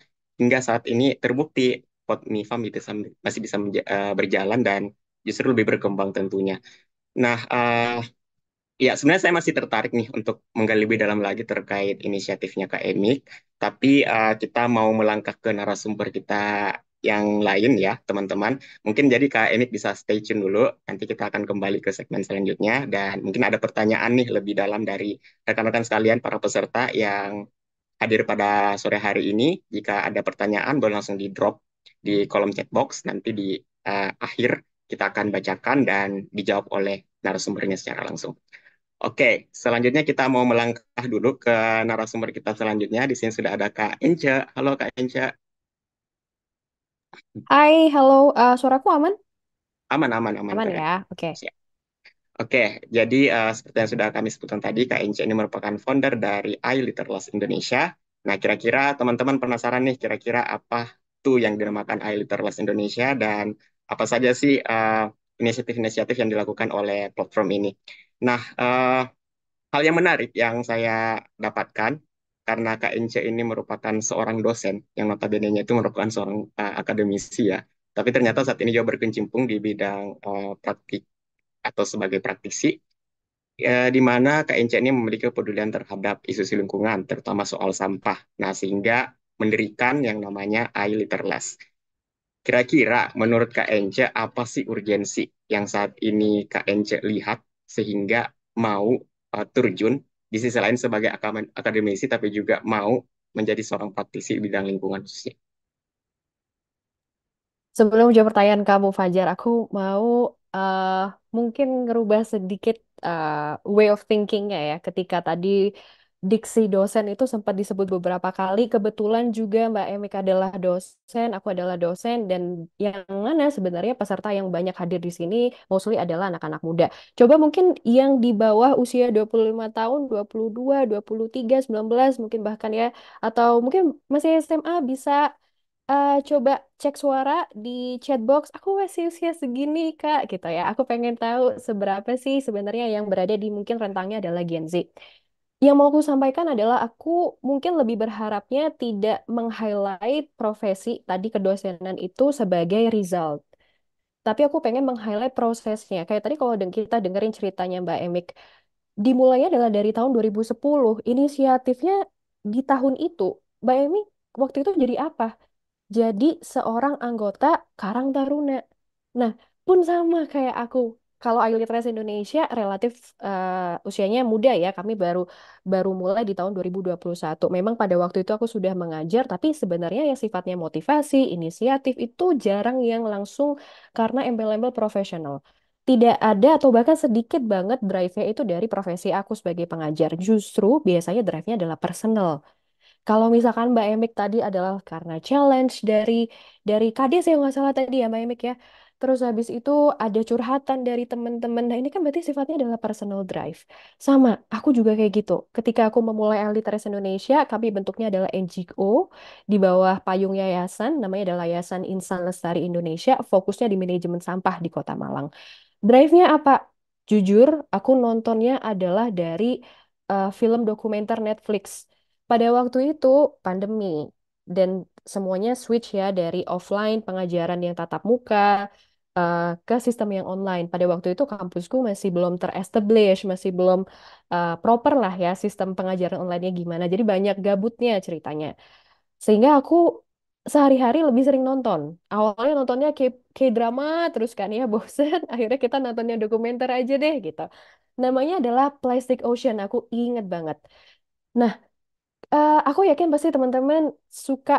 hingga saat ini terbukti pot Mifam itu masih bisa eh, berjalan dan justru lebih berkembang tentunya. Nah, uh, ya sebenarnya saya masih tertarik nih untuk menggali lebih dalam lagi terkait inisiatifnya Kak Emik, tapi uh, kita mau melangkah ke narasumber kita yang lain ya teman-teman. Mungkin jadi Kak Enik bisa stay tune dulu, nanti kita akan kembali ke segmen selanjutnya dan mungkin ada pertanyaan nih lebih dalam dari rekan-rekan sekalian para peserta yang hadir pada sore hari ini. Jika ada pertanyaan boleh langsung di drop di kolom chat box nanti di uh, akhir kita akan bacakan dan dijawab oleh narasumbernya secara langsung. Oke, selanjutnya kita mau melangkah dulu ke narasumber kita selanjutnya. Di sini sudah ada Kak Ence Halo Kak Enca. Hai, halo. Uh, suaraku aman? Aman, aman, aman, Aman ya. ya? Oke. Siap. Oke, jadi uh, eh, seperti yang sudah kami sebutkan tadi, Kak ini merupakan founder dari iLiterless Indonesia. Nah, kira-kira teman-teman penasaran nih, kira-kira apa tuh yang dinamakan iLiterless Indonesia dan apa saja sih inisiatif eh, inisiatif-inisiatif yang dilakukan oleh platform ini? Nah, uh, hal yang menarik yang saya dapatkan karena Kak Ence ini merupakan seorang dosen yang notabene itu merupakan seorang uh, akademisi ya. Tapi ternyata saat ini juga berkecimpung di bidang uh, praktik atau sebagai praktisi ya, di mana Kak Ence ini memiliki kepedulian terhadap isu lingkungan, terutama soal sampah. Nah, sehingga mendirikan yang namanya Literless. Kira-kira menurut Kak Ence, apa sih urgensi yang saat ini Kak Ence lihat sehingga mau uh, terjun di sisi lain sebagai akademisi tapi juga mau menjadi seorang praktisi bidang lingkungan sosial. Sebelum jawab pertanyaan kamu, Fajar, aku mau uh, mungkin ngerubah sedikit uh, way of thinkingnya ya. Ketika tadi diksi dosen itu sempat disebut beberapa kali. Kebetulan juga Mbak Emik adalah dosen, aku adalah dosen, dan yang mana sebenarnya peserta yang banyak hadir di sini mostly adalah anak-anak muda. Coba mungkin yang di bawah usia 25 tahun, 22, 23, 19 mungkin bahkan ya, atau mungkin masih SMA bisa uh, coba cek suara di chat box. Aku masih usia segini, Kak, gitu ya. Aku pengen tahu seberapa sih sebenarnya yang berada di mungkin rentangnya adalah Gen Z. Yang mau aku sampaikan adalah aku mungkin lebih berharapnya tidak meng-highlight profesi tadi kedosenan itu sebagai result. Tapi aku pengen meng-highlight prosesnya. Kayak tadi kalau kita dengerin ceritanya Mbak Emik, dimulainya adalah dari tahun 2010. Inisiatifnya di tahun itu, Mbak Emik waktu itu jadi apa? Jadi seorang anggota Karang Taruna. Nah, pun sama kayak aku kalau iLiterasi Indonesia relatif uh, usianya muda ya. Kami baru baru mulai di tahun 2021. Memang pada waktu itu aku sudah mengajar, tapi sebenarnya yang sifatnya motivasi, inisiatif itu jarang yang langsung karena embel-embel profesional tidak ada atau bahkan sedikit banget drive-nya itu dari profesi aku sebagai pengajar. Justru biasanya drive-nya adalah personal. Kalau misalkan Mbak Emik tadi adalah karena challenge dari dari KD saya nggak salah tadi ya Mbak Emik ya. Terus habis itu ada curhatan dari teman-teman. Nah, ini kan berarti sifatnya adalah personal drive. Sama, aku juga kayak gitu. Ketika aku memulai Literasi Indonesia, kami bentuknya adalah NGO di bawah payung yayasan, namanya adalah Yayasan Insan Lestari Indonesia, fokusnya di manajemen sampah di Kota Malang. Drive-nya apa? Jujur, aku nontonnya adalah dari uh, film dokumenter Netflix. Pada waktu itu pandemi dan semuanya switch ya dari offline pengajaran yang tatap muka uh, ke sistem yang online. Pada waktu itu kampusku masih belum terestablish, masih belum uh, proper lah ya sistem pengajaran online-nya gimana. Jadi banyak gabutnya ceritanya. Sehingga aku sehari-hari lebih sering nonton. Awalnya nontonnya K-drama terus kan ya bosen. Akhirnya kita nontonnya dokumenter aja deh gitu. Namanya adalah Plastic Ocean. Aku inget banget. Nah, uh, aku yakin pasti teman-teman suka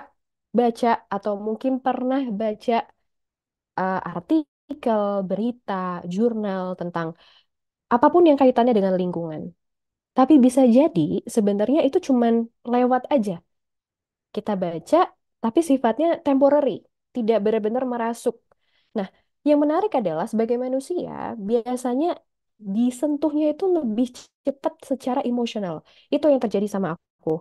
baca atau mungkin pernah baca uh, artikel, berita, jurnal tentang apapun yang kaitannya dengan lingkungan. Tapi bisa jadi sebenarnya itu cuman lewat aja. Kita baca, tapi sifatnya temporary, tidak benar-benar merasuk. Nah, yang menarik adalah sebagai manusia, biasanya disentuhnya itu lebih cepat secara emosional. Itu yang terjadi sama aku.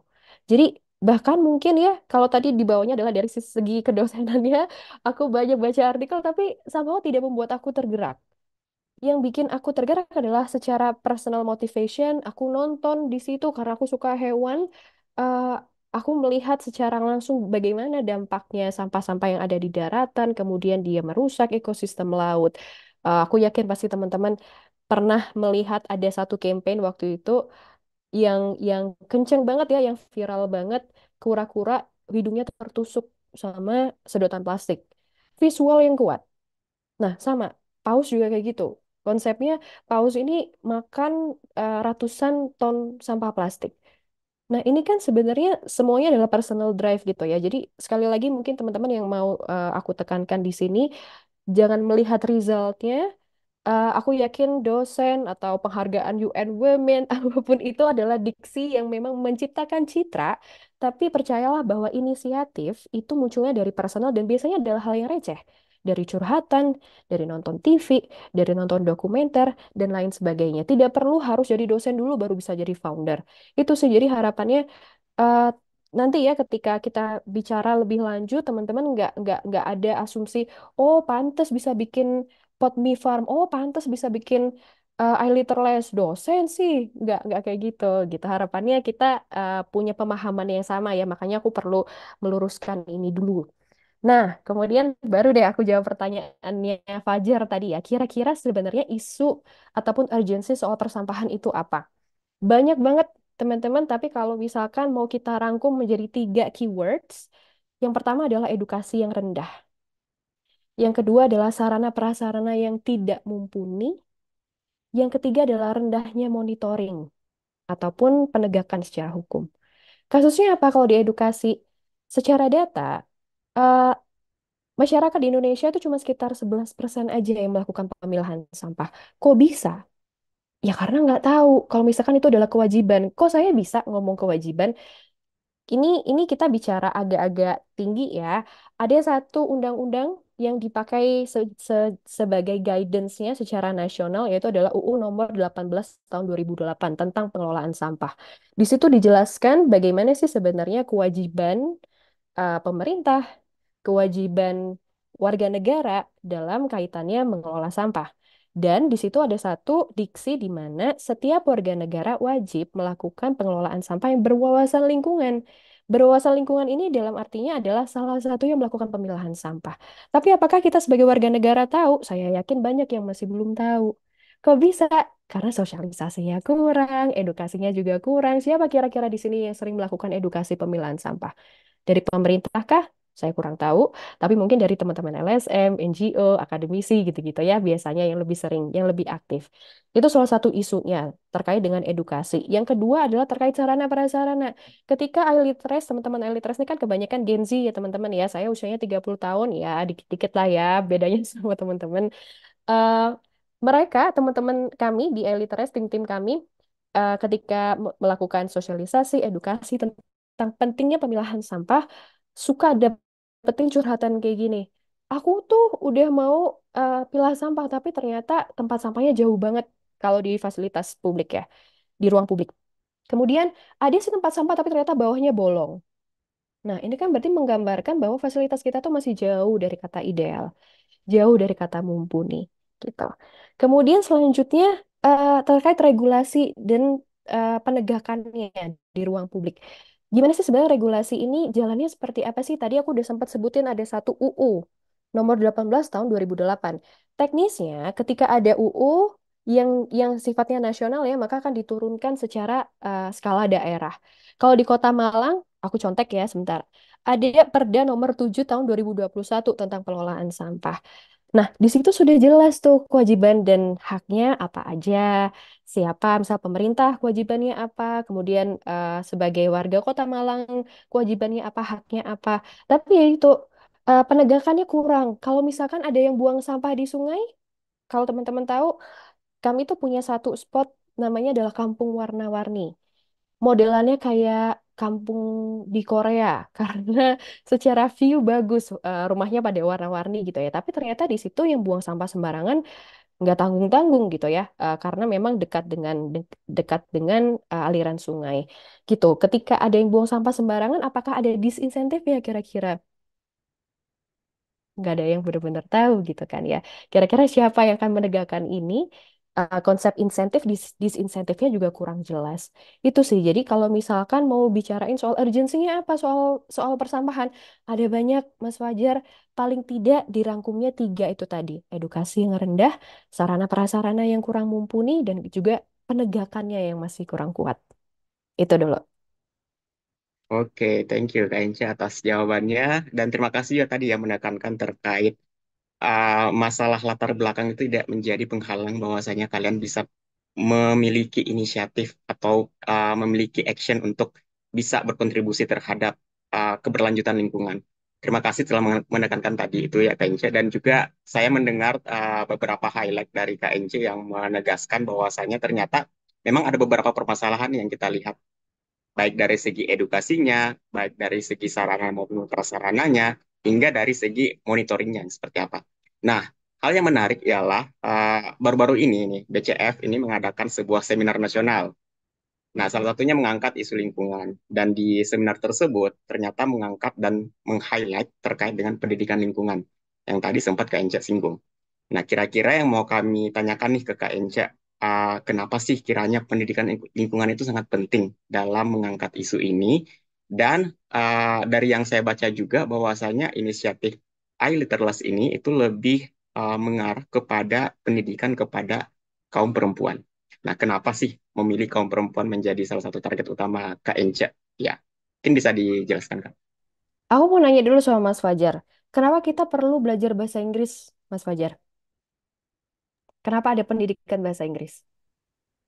Jadi bahkan mungkin ya kalau tadi di adalah dari segi kedosenannya aku banyak baca artikel tapi somehow tidak membuat aku tergerak yang bikin aku tergerak adalah secara personal motivation aku nonton di situ karena aku suka hewan uh, aku melihat secara langsung bagaimana dampaknya sampah-sampah yang ada di daratan kemudian dia merusak ekosistem laut uh, aku yakin pasti teman-teman pernah melihat ada satu campaign waktu itu yang yang kenceng banget ya, yang viral banget, kura-kura hidungnya tertusuk sama sedotan plastik. Visual yang kuat. Nah, sama. Paus juga kayak gitu. Konsepnya paus ini makan uh, ratusan ton sampah plastik. Nah, ini kan sebenarnya semuanya adalah personal drive gitu ya. Jadi sekali lagi mungkin teman-teman yang mau uh, aku tekankan di sini, jangan melihat resultnya, Uh, aku yakin dosen atau penghargaan UN Women, apapun itu adalah diksi yang memang menciptakan citra, tapi percayalah bahwa inisiatif itu munculnya dari personal dan biasanya adalah hal yang receh, dari curhatan, dari nonton TV, dari nonton dokumenter, dan lain sebagainya. Tidak perlu harus jadi dosen dulu baru bisa jadi founder. Itu sih, jadi harapannya, uh, nanti ya ketika kita bicara lebih lanjut, teman-teman nggak nggak nggak ada asumsi, "Oh, pantas bisa bikin pot mie farm oh pantas bisa bikin uh, eh, iLiterless dosen sih nggak nggak kayak gitu gitu harapannya kita uh, punya pemahaman yang sama ya makanya aku perlu meluruskan ini dulu nah kemudian baru deh aku jawab pertanyaannya Fajar tadi ya kira-kira sebenarnya isu ataupun urgensi soal persampahan itu apa banyak banget teman-teman tapi kalau misalkan mau kita rangkum menjadi tiga keywords yang pertama adalah edukasi yang rendah yang kedua adalah sarana prasarana yang tidak mumpuni. Yang ketiga adalah rendahnya monitoring ataupun penegakan secara hukum. Kasusnya apa kalau di edukasi? Secara data, uh, masyarakat di Indonesia itu cuma sekitar 11% aja yang melakukan pemilahan sampah. Kok bisa? Ya karena nggak tahu. Kalau misalkan itu adalah kewajiban. Kok saya bisa ngomong kewajiban? Ini ini kita bicara agak-agak tinggi ya. Ada satu undang-undang yang dipakai se se sebagai guidance-nya secara nasional yaitu adalah UU nomor 18 tahun 2008 tentang pengelolaan sampah. Di situ dijelaskan bagaimana sih sebenarnya kewajiban uh, pemerintah, kewajiban warga negara dalam kaitannya mengelola sampah. Dan di situ ada satu diksi di mana setiap warga negara wajib melakukan pengelolaan sampah yang berwawasan lingkungan. Berwawasan lingkungan ini dalam artinya adalah salah satu yang melakukan pemilahan sampah. Tapi apakah kita sebagai warga negara tahu? Saya yakin banyak yang masih belum tahu. Kok bisa? Karena sosialisasinya kurang, edukasinya juga kurang. Siapa kira-kira di sini yang sering melakukan edukasi pemilahan sampah? Dari pemerintah kah? saya kurang tahu, tapi mungkin dari teman-teman LSM, NGO, akademisi gitu-gitu ya, biasanya yang lebih sering, yang lebih aktif. Itu salah satu isunya terkait dengan edukasi. Yang kedua adalah terkait sarana prasarana. Ketika elitres, teman-teman elitres ini kan kebanyakan Gen Z ya teman-teman ya, saya usianya 30 tahun ya, dikit-dikit lah ya, bedanya sama teman-teman. Uh, mereka, teman-teman kami di elitres, tim-tim kami, uh, ketika melakukan sosialisasi, edukasi tentang pentingnya pemilahan sampah, suka dapetin curhatan kayak gini. Aku tuh udah mau uh, pilah sampah, tapi ternyata tempat sampahnya jauh banget kalau di fasilitas publik ya, di ruang publik. Kemudian ada sih tempat sampah, tapi ternyata bawahnya bolong. Nah, ini kan berarti menggambarkan bahwa fasilitas kita tuh masih jauh dari kata ideal, jauh dari kata mumpuni, gitu. Kemudian selanjutnya uh, terkait regulasi dan uh, penegakannya di ruang publik. Gimana sih sebenarnya regulasi ini jalannya seperti apa sih? Tadi aku udah sempat sebutin ada satu UU nomor 18 tahun 2008. Teknisnya ketika ada UU yang yang sifatnya nasional ya maka akan diturunkan secara uh, skala daerah. Kalau di Kota Malang, aku contek ya sebentar. Ada Perda nomor 7 tahun 2021 tentang pengelolaan sampah. Nah, di situ sudah jelas tuh kewajiban dan haknya apa aja, siapa, misal pemerintah kewajibannya apa, kemudian uh, sebagai warga kota Malang kewajibannya apa, haknya apa. Tapi ya itu uh, penegakannya kurang. Kalau misalkan ada yang buang sampah di sungai, kalau teman-teman tahu, kami tuh punya satu spot namanya adalah Kampung Warna-Warni. Modelannya kayak kampung di Korea karena secara view bagus uh, rumahnya pada warna-warni gitu ya. Tapi ternyata di situ yang buang sampah sembarangan nggak tanggung-tanggung gitu ya uh, karena memang dekat dengan de- dekat dengan uh, aliran sungai gitu. Ketika ada yang buang sampah sembarangan, apakah ada disinsentif ya kira-kira? Nggak ada yang benar-benar tahu gitu kan ya. Kira-kira siapa yang akan menegakkan ini? uh, konsep insentif dis disinsentifnya juga kurang jelas itu sih jadi kalau misalkan mau bicarain soal urgensinya apa soal soal persampahan ada banyak Mas fajar paling tidak dirangkumnya tiga itu tadi edukasi yang rendah sarana prasarana yang kurang mumpuni dan juga penegakannya yang masih kurang kuat itu dulu Oke, thank you Kak Inca atas jawabannya dan terima kasih juga ya tadi yang menekankan terkait Eh, masalah latar belakang itu tidak menjadi penghalang bahwasanya kalian bisa memiliki inisiatif atau uh, memiliki action untuk bisa berkontribusi terhadap uh, keberlanjutan lingkungan. Terima kasih telah menekankan tadi itu ya KNC dan juga saya mendengar uh, beberapa highlight dari KNC yang menegaskan bahwasanya ternyata memang ada beberapa permasalahan yang kita lihat baik dari segi edukasinya, baik dari segi sarana maupun prasarananya, hingga dari segi monitoringnya seperti apa. Nah, hal yang menarik ialah baru eh, baru-baru ini nih BCF ini mengadakan sebuah seminar nasional. Nah, salah satunya mengangkat isu lingkungan dan di seminar tersebut ternyata mengangkat dan meng-highlight terkait dengan pendidikan lingkungan yang tadi sempat Kak Enca singgung. Nah, kira-kira yang mau kami tanyakan nih ke Kak Enca, uh, eh, kenapa sih kiranya pendidikan lingkungan itu sangat penting dalam mengangkat isu ini dan uh, dari yang saya baca juga bahwasanya inisiatif AI literless ini itu lebih uh, mengarah kepada pendidikan kepada kaum perempuan. Nah, kenapa sih memilih kaum perempuan menjadi salah satu target utama KNC? Ya, mungkin bisa dijelaskan, Kak. Aku mau nanya dulu sama Mas Fajar. Kenapa kita perlu belajar bahasa Inggris, Mas Fajar? Kenapa ada pendidikan bahasa Inggris?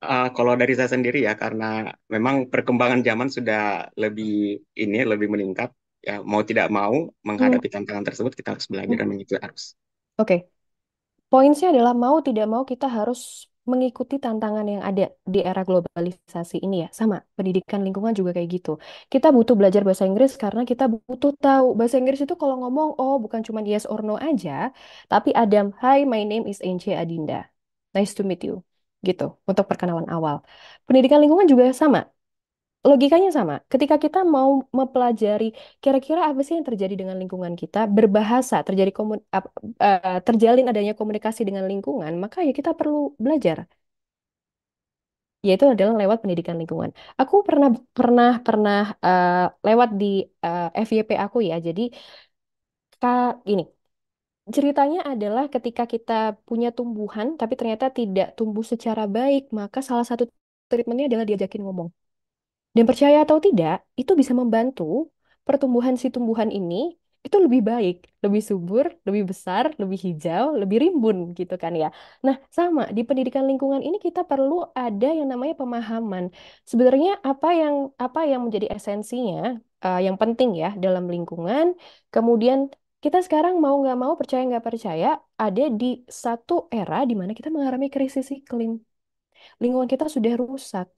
Uh, kalau dari saya sendiri ya, karena memang perkembangan zaman sudah lebih ini lebih meningkat ya mau tidak mau menghadapi hmm. tantangan tersebut kita harus belajar dan hmm. mengikuti arus. Oke. Okay. Poinnya adalah mau tidak mau kita harus mengikuti tantangan yang ada di era globalisasi ini ya. Sama, pendidikan lingkungan juga kayak gitu. Kita butuh belajar bahasa Inggris karena kita butuh tahu bahasa Inggris itu kalau ngomong oh bukan cuma yes or no aja, tapi Adam, hi my name is Ence Adinda. Nice to meet you. Gitu, untuk perkenalan awal. Pendidikan lingkungan juga sama logikanya sama. Ketika kita mau mempelajari kira-kira apa sih yang terjadi dengan lingkungan kita, berbahasa, terjadi komun, uh, uh, terjalin adanya komunikasi dengan lingkungan, maka ya kita perlu belajar. Yaitu adalah lewat pendidikan lingkungan. Aku pernah pernah pernah uh, lewat di uh, eh, FYP aku ya. Jadi kak ini Ceritanya adalah ketika kita punya tumbuhan, tapi ternyata tidak tumbuh secara baik, maka salah satu treatmentnya adalah diajakin ngomong. Dan percaya atau tidak, itu bisa membantu pertumbuhan si tumbuhan ini itu lebih baik, lebih subur, lebih besar, lebih hijau, lebih rimbun gitu kan ya. Nah, sama di pendidikan lingkungan ini kita perlu ada yang namanya pemahaman. Sebenarnya apa yang apa yang menjadi esensinya uh, yang penting ya dalam lingkungan, kemudian kita sekarang mau nggak mau percaya nggak percaya ada di satu era di mana kita mengalami krisis iklim lingkungan kita sudah rusak.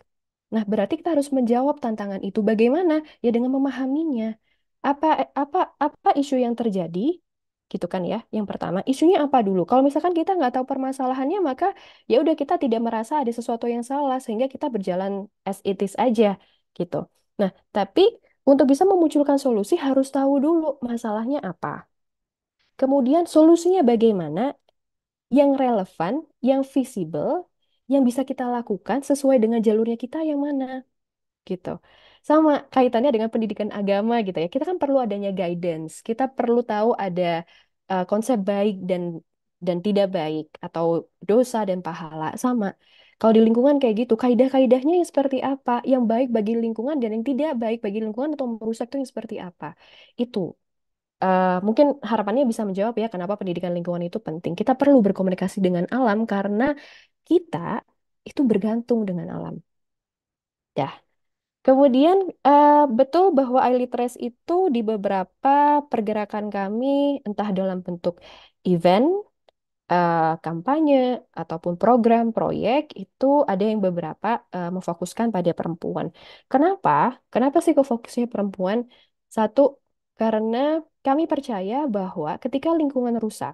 Nah, berarti kita harus menjawab tantangan itu bagaimana? Ya dengan memahaminya. Apa eh, apa apa isu yang terjadi? Gitu kan ya. Yang pertama, isunya apa dulu? Kalau misalkan kita nggak tahu permasalahannya, maka ya udah kita tidak merasa ada sesuatu yang salah sehingga kita berjalan as it is aja gitu. Nah, tapi untuk bisa memunculkan solusi harus tahu dulu masalahnya apa. Kemudian solusinya bagaimana? Yang relevan, yang visible, yang bisa kita lakukan sesuai dengan jalurnya kita yang mana gitu. Sama kaitannya dengan pendidikan agama gitu ya. Kita kan perlu adanya guidance. Kita perlu tahu ada uh, konsep baik dan dan tidak baik atau dosa dan pahala sama. Kalau di lingkungan kayak gitu, kaidah-kaidahnya yang seperti apa? Yang baik bagi lingkungan dan yang tidak baik bagi lingkungan atau merusak itu yang seperti apa? Itu Uh, mungkin harapannya bisa menjawab ya kenapa pendidikan lingkungan itu penting. Kita perlu berkomunikasi dengan alam karena kita itu bergantung dengan alam. Ya. Kemudian uh, betul bahwa iLiteracy itu di beberapa pergerakan kami entah dalam bentuk event, uh, kampanye ataupun program proyek itu ada yang beberapa uh, memfokuskan pada perempuan. Kenapa? Kenapa sih kok fokusnya perempuan? Satu karena kami percaya bahwa ketika lingkungan rusak,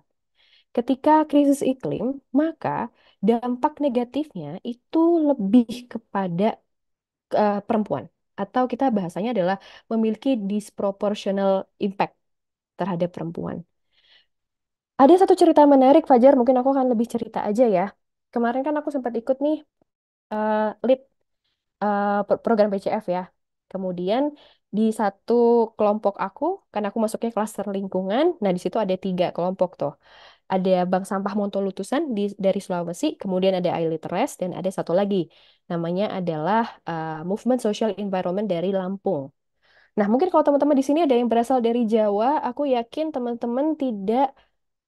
ketika krisis iklim, maka dampak negatifnya itu lebih kepada uh, perempuan atau kita bahasanya adalah memiliki disproportional impact terhadap perempuan. Ada satu cerita menarik, Fajar, mungkin aku akan lebih cerita aja ya. Kemarin kan aku sempat ikut nih uh, lead uh, program BCF ya. Kemudian di satu kelompok aku, karena aku masuknya klaster lingkungan, nah di situ ada tiga kelompok tuh. Ada Bank Sampah Montolutusan di, dari Sulawesi, kemudian ada iLiterates, dan ada satu lagi. Namanya adalah uh, Movement Social Environment dari Lampung. Nah, mungkin kalau teman-teman di sini ada yang berasal dari Jawa, aku yakin teman-teman tidak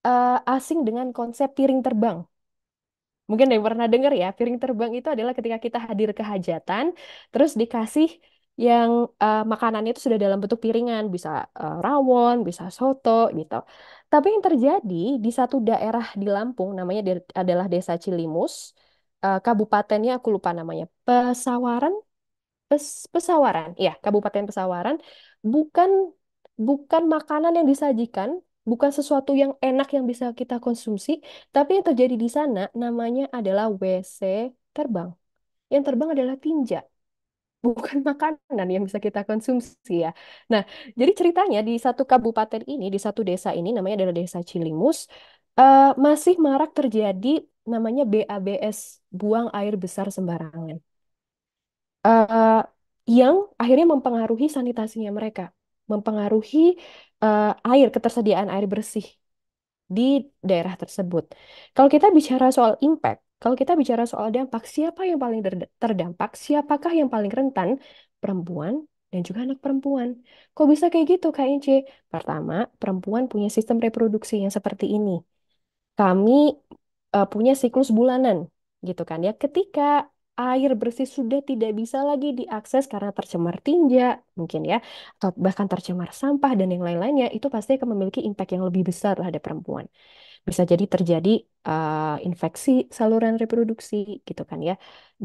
uh, asing dengan konsep piring terbang. Mungkin ada yang pernah dengar ya, piring terbang itu adalah ketika kita hadir ke hajatan, terus dikasih yang uh, eh, makanannya itu sudah dalam bentuk piringan, bisa uh, rawon, bisa soto gitu. Tapi yang terjadi di satu daerah di Lampung namanya de- adalah Desa Cilimus, uh, kabupatennya aku lupa namanya, Pesawaran, Pes- Pesawaran, ya Kabupaten Pesawaran, bukan bukan makanan yang disajikan, bukan sesuatu yang enak yang bisa kita konsumsi, tapi yang terjadi di sana namanya adalah WC terbang. Yang terbang adalah tinja bukan makanan yang bisa kita konsumsi ya. Nah, jadi ceritanya di satu kabupaten ini, di satu desa ini namanya adalah Desa Cilimus, uh, masih marak terjadi namanya BABS, buang air besar sembarangan. Uh, yang akhirnya mempengaruhi sanitasinya mereka, mempengaruhi uh, air, ketersediaan air bersih di daerah tersebut. Kalau kita bicara soal impact, kalau kita bicara soal dampak, siapa yang paling terdampak? Siapakah yang paling rentan? Perempuan dan juga anak perempuan. Kok bisa kayak gitu, Kak Ince? Pertama, perempuan punya sistem reproduksi yang seperti ini. Kami uh, punya siklus bulanan, gitu kan ya. Ketika air bersih sudah tidak bisa lagi diakses karena tercemar tinja mungkin ya atau bahkan tercemar sampah dan yang lain-lainnya itu pasti akan memiliki impact yang lebih besar terhadap perempuan bisa jadi terjadi uh, infeksi saluran reproduksi gitu kan ya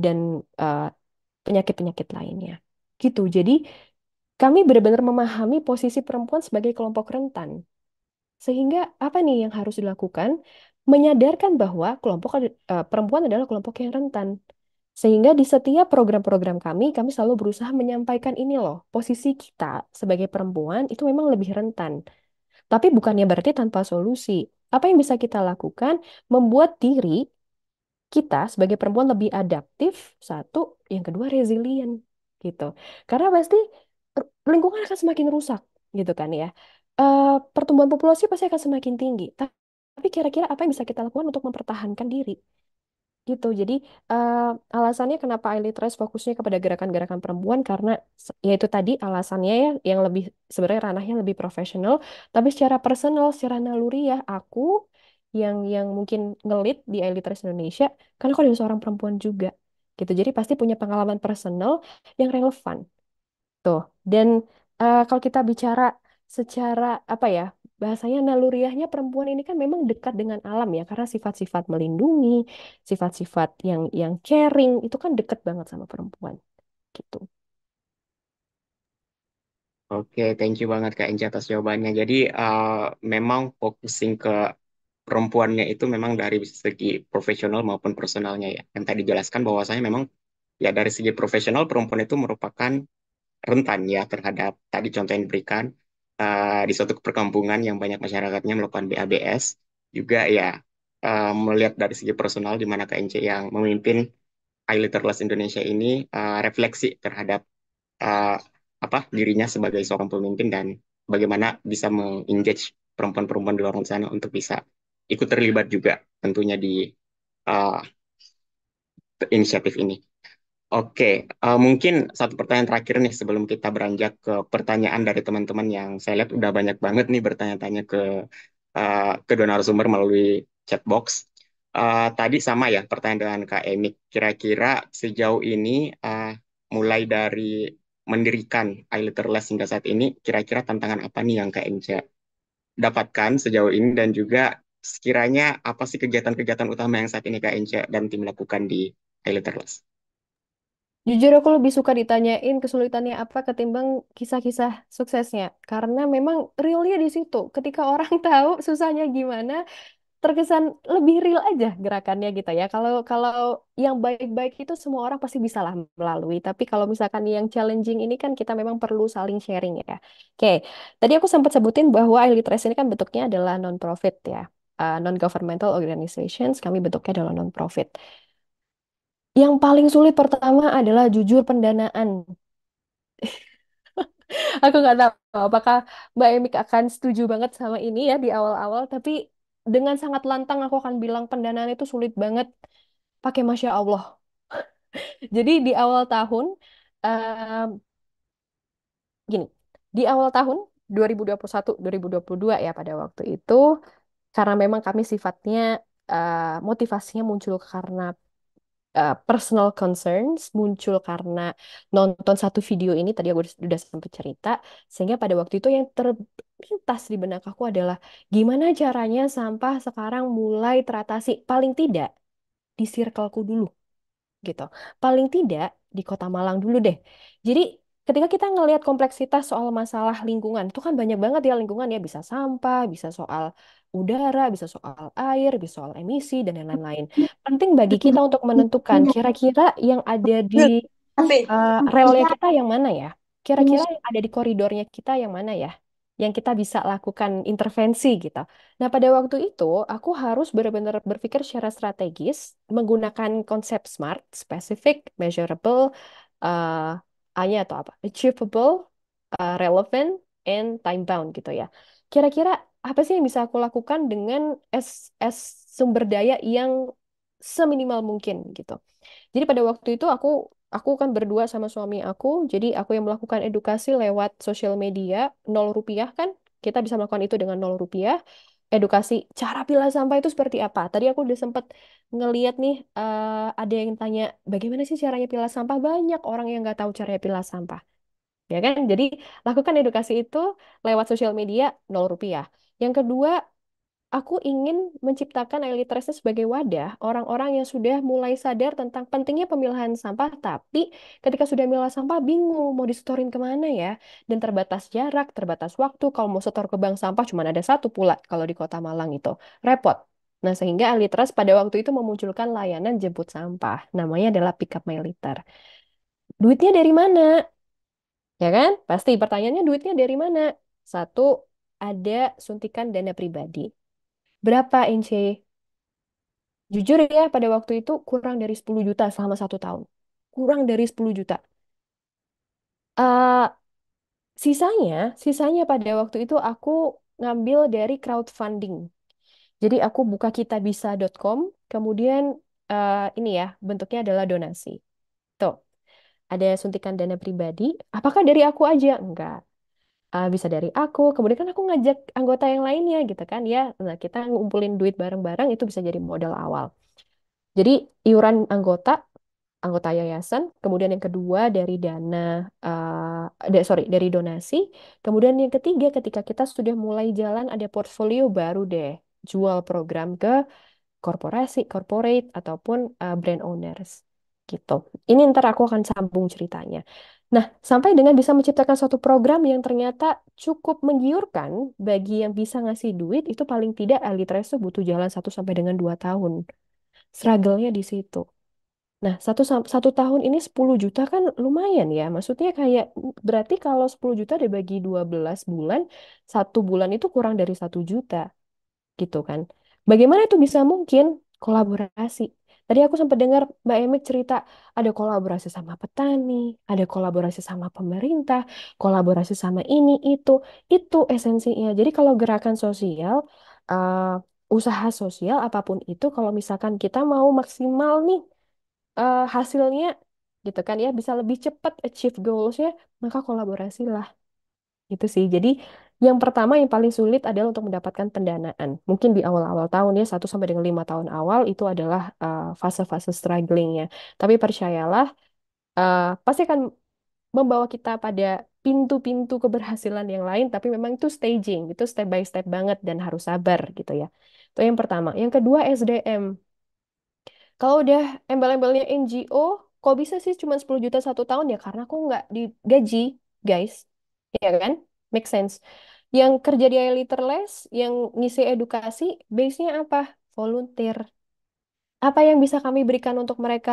dan penyakit eh, penyakit-penyakit lainnya gitu jadi kami benar-benar memahami posisi perempuan sebagai kelompok rentan sehingga apa nih yang harus dilakukan menyadarkan bahwa kelompok uh, perempuan adalah kelompok yang rentan sehingga di setiap program-program kami, kami selalu berusaha menyampaikan ini loh, posisi kita sebagai perempuan itu memang lebih rentan. Tapi bukannya berarti tanpa solusi apa yang bisa kita lakukan membuat diri kita sebagai perempuan lebih adaptif satu yang kedua resilient gitu karena pasti eh, lingkungan akan semakin rusak gitu kan ya uh, pertumbuhan populasi pasti akan semakin tinggi tapi kira-kira apa yang bisa kita lakukan untuk mempertahankan diri gitu. Jadi uh, alasannya kenapa elitres fokusnya kepada gerakan-gerakan perempuan karena ya itu tadi alasannya ya yang lebih sebenarnya ranahnya lebih profesional, tapi secara personal, secara naluri ya aku yang yang mungkin ngelit di elitres Indonesia karena aku adalah seorang perempuan juga gitu. Jadi pasti punya pengalaman personal yang relevan tuh. Dan uh, kalau kita bicara secara apa ya? bahasanya naluriahnya perempuan ini kan memang dekat dengan alam ya karena sifat-sifat melindungi, sifat-sifat yang yang caring itu kan dekat banget sama perempuan gitu. Oke, thank you banget Kak Enci atas jawabannya. Jadi uh, memang focusing ke perempuannya itu memang dari segi profesional maupun personalnya ya. Yang tadi dijelaskan bahwasanya memang ya dari segi profesional perempuan itu merupakan rentan ya terhadap tadi contoh yang diberikan uh, di suatu perkampungan yang banyak masyarakatnya melakukan BABS juga ya uh, melihat dari segi personal di mana KNC yang memimpin iLiterless Indonesia ini uh, refleksi terhadap uh, apa dirinya sebagai seorang pemimpin dan bagaimana bisa mengengage perempuan-perempuan di luar sana untuk bisa ikut terlibat juga tentunya di uh, inisiatif ini. Oke, uh, mungkin satu pertanyaan terakhir nih sebelum kita beranjak ke pertanyaan dari teman-teman yang saya lihat udah banyak banget nih bertanya-tanya ke uh, eh, kedua narasumber melalui chatbox. Uh, eh, tadi sama ya pertanyaan dengan Kak Emik. Kira-kira sejauh ini uh, mulai dari mendirikan iLiterless hingga saat ini, kira-kira tantangan apa nih yang Kak Emik dapatkan sejauh ini dan juga sekiranya apa sih kegiatan-kegiatan utama yang saat ini Kak Emik dan tim lakukan di iLiterless? Jujur aku lebih suka ditanyain kesulitannya apa ketimbang kisah-kisah suksesnya. Karena memang realnya di situ. Ketika orang tahu susahnya gimana, terkesan lebih real aja gerakannya gitu ya. Kalau kalau yang baik-baik itu semua orang pasti bisa lah melalui. Tapi kalau misalkan yang challenging ini kan kita memang perlu saling sharing ya. Oke, tadi aku sempat sebutin bahwa iLiterasi ini kan bentuknya adalah non-profit ya. Uh, non-governmental organizations, kami bentuknya adalah non-profit. Yang paling sulit pertama adalah jujur pendanaan. Aku nggak tahu apakah Mbak Emik akan setuju banget sama ini ya di awal-awal, tapi dengan sangat lantang aku akan bilang pendanaan itu sulit banget pakai Masya Allah. Jadi di awal tahun, uh, gini, di awal tahun 2021-2022 ya pada waktu itu, karena memang kami sifatnya uh, motivasinya muncul karena uh, personal concerns muncul karena nonton satu video ini tadi aku sudah sempat cerita sehingga pada waktu itu yang terlintas di benak aku adalah gimana caranya sampah sekarang mulai teratasi paling tidak di circleku dulu gitu paling tidak di kota Malang dulu deh jadi ketika kita ngelihat kompleksitas soal masalah lingkungan, itu kan banyak banget ya lingkungan ya, bisa sampah, bisa soal udara, bisa soal air, bisa soal emisi dan lain-lain. Penting bagi kita untuk menentukan iya. kira-kira yang ada di uh, relnya iya. kita yang mana ya? Iya. Kira-kira yang ada di koridornya kita yang mana ya? yang kita bisa lakukan intervensi gitu. Nah, pada waktu itu aku harus benar-benar berpikir secara strategis menggunakan konsep SMART, specific, measurable, uh, A-nya atau apa? Achievable, uh, relevant, and time-bound gitu ya. Kira-kira apa sih yang bisa aku lakukan dengan s-s sumber daya yang seminimal mungkin gitu. Jadi pada waktu itu aku aku kan berdua sama suami aku, jadi aku yang melakukan edukasi lewat sosial media, nol rupiah kan, kita bisa melakukan itu dengan nol rupiah edukasi cara pilah sampah itu seperti apa. Tadi aku udah sempet ngeliat nih eh, ada yang tanya bagaimana sih caranya pilah sampah. Banyak orang yang nggak tahu caranya pilah sampah. Ya kan? Jadi lakukan edukasi itu lewat sosial media nol rupiah. Yang kedua Aku ingin menciptakan Elitresnya sebagai wadah orang-orang yang sudah mulai sadar tentang pentingnya pemilahan sampah, tapi ketika sudah milah sampah bingung mau disetorin kemana ya. Dan terbatas jarak, terbatas waktu, kalau mau setor ke bank sampah cuma ada satu pula kalau di kota Malang itu. Repot. Nah, sehingga Elitras pada waktu itu memunculkan layanan jemput sampah. Namanya adalah Pick Up My Liter. Duitnya dari mana? Ya kan? Pasti pertanyaannya duitnya dari mana? Satu, ada suntikan dana pribadi. Berapa, NC? Jujur ya, pada waktu itu kurang dari 10 juta selama satu tahun. Kurang dari 10 juta. Uh, sisanya, sisanya pada waktu itu aku ngambil dari crowdfunding. Jadi aku buka kitabisa.com, kemudian uh, ini ya, bentuknya adalah donasi. Tuh, ada suntikan dana pribadi. Apakah dari aku aja? Enggak uh, bisa dari aku. Kemudian kan aku ngajak anggota yang lainnya gitu kan ya. Nah, kita ngumpulin duit bareng-bareng itu bisa jadi modal awal. Jadi iuran anggota anggota yayasan, kemudian yang kedua dari dana uh, de, sorry dari donasi, kemudian yang ketiga ketika kita sudah mulai jalan ada portfolio baru deh jual program ke korporasi, corporate ataupun uh, brand owners gitu. Ini ntar aku akan sambung ceritanya. Nah, sampai dengan bisa menciptakan suatu program yang ternyata cukup menggiurkan bagi yang bisa ngasih duit, itu paling tidak elit butuh jalan satu sampai dengan dua tahun. Struggle-nya di situ. Nah, satu, satu tahun ini 10 juta kan lumayan ya. Maksudnya kayak berarti kalau 10 juta dibagi 12 bulan, satu bulan itu kurang dari satu juta. Gitu kan. Bagaimana itu bisa mungkin? Kolaborasi. Tadi aku sempat dengar Mbak Emik cerita ada kolaborasi sama petani, ada kolaborasi sama pemerintah, kolaborasi sama ini itu. Itu esensinya. Jadi kalau gerakan sosial, uh, usaha sosial apapun itu, kalau misalkan kita mau maksimal nih uh, hasilnya gitu kan ya bisa lebih cepat achieve goalsnya, maka kolaborasilah. Gitu sih. Jadi yang pertama yang paling sulit adalah untuk mendapatkan pendanaan. Mungkin di awal-awal tahun ya 1 sampai dengan 5 tahun awal itu adalah eh, fase fase struggling ya. Tapi percayalah uh, pasti akan membawa kita pada pintu-pintu keberhasilan yang lain tapi memang itu staging, itu step by step banget dan harus sabar gitu ya. Itu yang pertama. Yang kedua SDM. Kalau udah embel-embelnya NGO, kok bisa sih cuma 10 juta satu tahun ya karena aku nggak digaji, guys. Iya kan? Make sense. Yang kerja di iLiterless, Literless, yang ngisi edukasi, base-nya apa? Volunteer. Apa yang bisa kami berikan untuk mereka?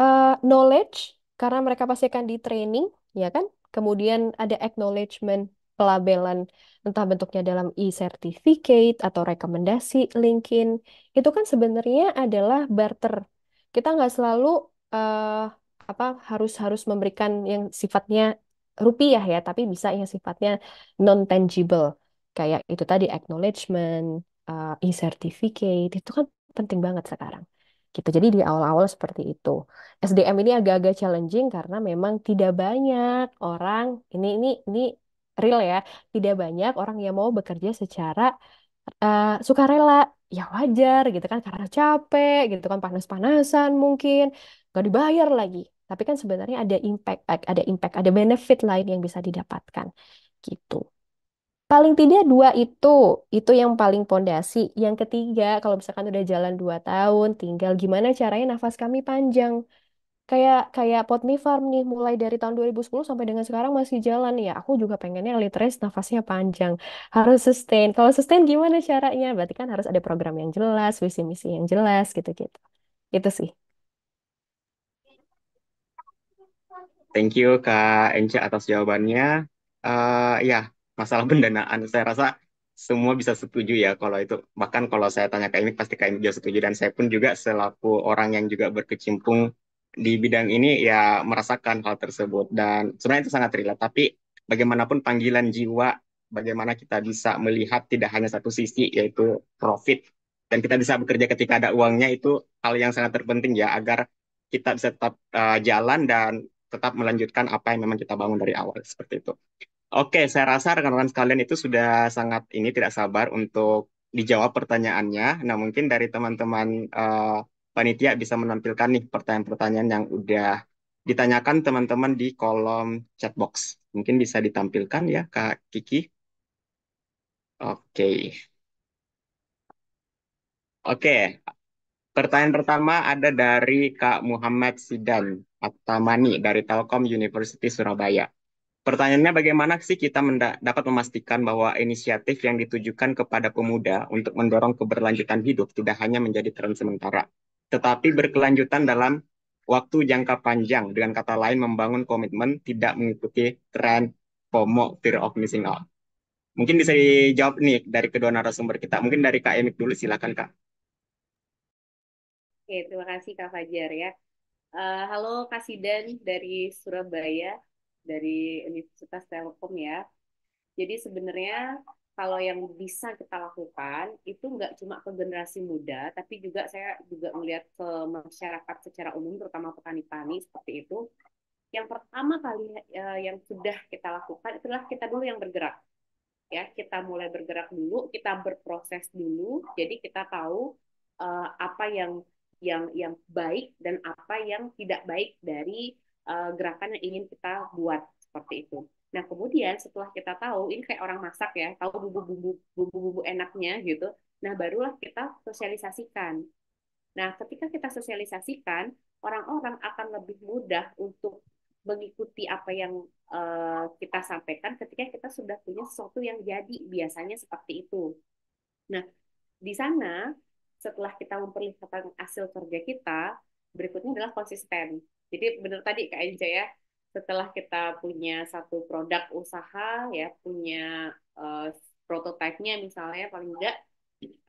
Uh, knowledge, karena mereka pasti akan di training, ya kan? Kemudian ada acknowledgement, pelabelan, entah bentuknya dalam e-certificate atau rekomendasi LinkedIn. Itu kan sebenarnya adalah barter. Kita nggak selalu uh, apa harus harus memberikan yang sifatnya rupiah ya, tapi bisa yang sifatnya non-tangible. Kayak itu tadi acknowledgement, uh, e-certificate, itu kan penting banget sekarang. Gitu. Jadi di awal-awal seperti itu. SDM ini agak-agak challenging karena memang tidak banyak orang ini ini ini real ya, tidak banyak orang yang mau bekerja secara uh, sukarela ya wajar gitu kan karena capek gitu kan panas-panasan mungkin nggak dibayar lagi tapi kan sebenarnya ada impact, eh, ada impact, ada benefit lain yang bisa didapatkan gitu. Paling tidak dua itu, itu yang paling pondasi. Yang ketiga, kalau misalkan udah jalan dua tahun, tinggal gimana caranya nafas kami panjang kayak kayak mie Farm nih mulai dari tahun 2010 sampai dengan sekarang masih jalan ya aku juga pengennya literasi, nafasnya panjang harus sustain kalau sustain gimana caranya berarti kan harus ada program yang jelas visi misi yang jelas gitu gitu itu sih Thank you Kak Ence atas jawabannya. Uh, ya, masalah pendanaan saya rasa semua bisa setuju ya kalau itu. Bahkan kalau saya tanya Kak ini pasti Kak ini juga setuju dan saya pun juga selaku orang yang juga berkecimpung di bidang ini ya merasakan hal tersebut dan sebenarnya itu sangat relate tapi bagaimanapun panggilan jiwa bagaimana kita bisa melihat tidak hanya satu sisi yaitu profit dan kita bisa bekerja ketika ada uangnya itu hal yang sangat terpenting ya agar kita bisa tetap uh, jalan dan tetap melanjutkan apa yang memang kita bangun dari awal seperti itu. Oke, saya rasa rekan-rekan sekalian itu sudah sangat ini tidak sabar untuk dijawab pertanyaannya. Nah, mungkin dari teman-teman uh, panitia bisa menampilkan nih pertanyaan-pertanyaan yang udah ditanyakan teman-teman di kolom chat box. Mungkin bisa ditampilkan ya, Kak Kiki. Oke. Oke. Pertanyaan pertama ada dari Kak Muhammad Sidan. Aptamani dari Telkom University Surabaya. Pertanyaannya bagaimana sih kita dapat memastikan bahwa inisiatif yang ditujukan kepada pemuda untuk mendorong keberlanjutan hidup tidak hanya menjadi tren sementara, tetapi berkelanjutan dalam waktu jangka panjang dengan kata lain membangun komitmen tidak mengikuti tren FOMO, fear of missing out. Mungkin bisa dijawab nih dari kedua narasumber kita. Mungkin dari Kak Emik dulu silakan Kak. Oke, terima kasih Kak Fajar ya. Eh, halo Kasiden dari Surabaya dari Universitas Telkom ya. Jadi sebenarnya kalau yang bisa kita lakukan itu nggak cuma ke generasi muda, tapi juga saya juga melihat ke masyarakat secara umum, terutama petani-petani seperti itu. Yang pertama kali uh, yang sudah kita lakukan itulah kita dulu yang bergerak. Ya, kita mulai bergerak dulu, kita berproses dulu. Jadi kita tahu uh, apa yang yang yang baik dan apa yang tidak baik dari uh, gerakan yang ingin kita buat seperti itu. Nah kemudian setelah kita tahu ini kayak orang masak ya tahu bumbu-bumbu bumbu-bumbu enaknya gitu. Nah barulah kita sosialisasikan. Nah ketika kita sosialisasikan orang-orang akan lebih mudah untuk mengikuti apa yang uh, kita sampaikan ketika kita sudah punya sesuatu yang jadi biasanya seperti itu. Nah di sana setelah kita memperlihatkan hasil kerja kita, berikutnya adalah konsisten. Jadi benar tadi Kak Enja ya, setelah kita punya satu produk usaha ya, punya uh, prototipenya misalnya paling enggak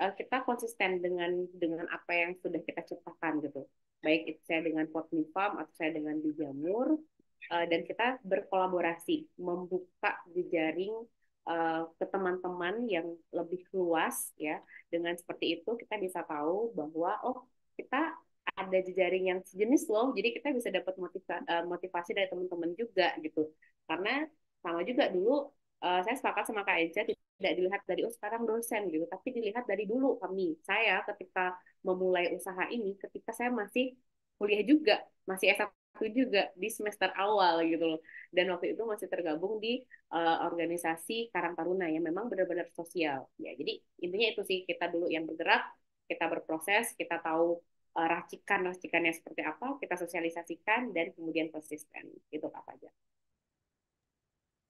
uh, kita konsisten dengan dengan apa yang sudah kita ciptakan gitu. Baik itu saya dengan Potmi Farm atau saya dengan Dijamur uh, eh, dan kita berkolaborasi membuka jejaring uh, ke teman-teman yang lebih luas ya dengan seperti itu kita bisa tahu bahwa oh kita ada jejaring yang sejenis loh jadi kita bisa dapat motiva eh, motivasi dari teman-teman juga gitu karena sama juga dulu uh, saya sepakat sama Kak Eja tidak dilihat dari oh sekarang dosen gitu tapi dilihat dari dulu kami saya ketika memulai usaha ini ketika saya masih kuliah juga masih S1 aku juga di semester awal gitu loh. Dan waktu itu masih tergabung di uh, organisasi Karang Taruna yang memang benar-benar sosial. Ya, jadi intinya itu sih kita dulu yang bergerak, kita berproses, kita tahu uh, racikan-racikannya seperti apa, kita sosialisasikan dan kemudian konsisten. Itu apa aja.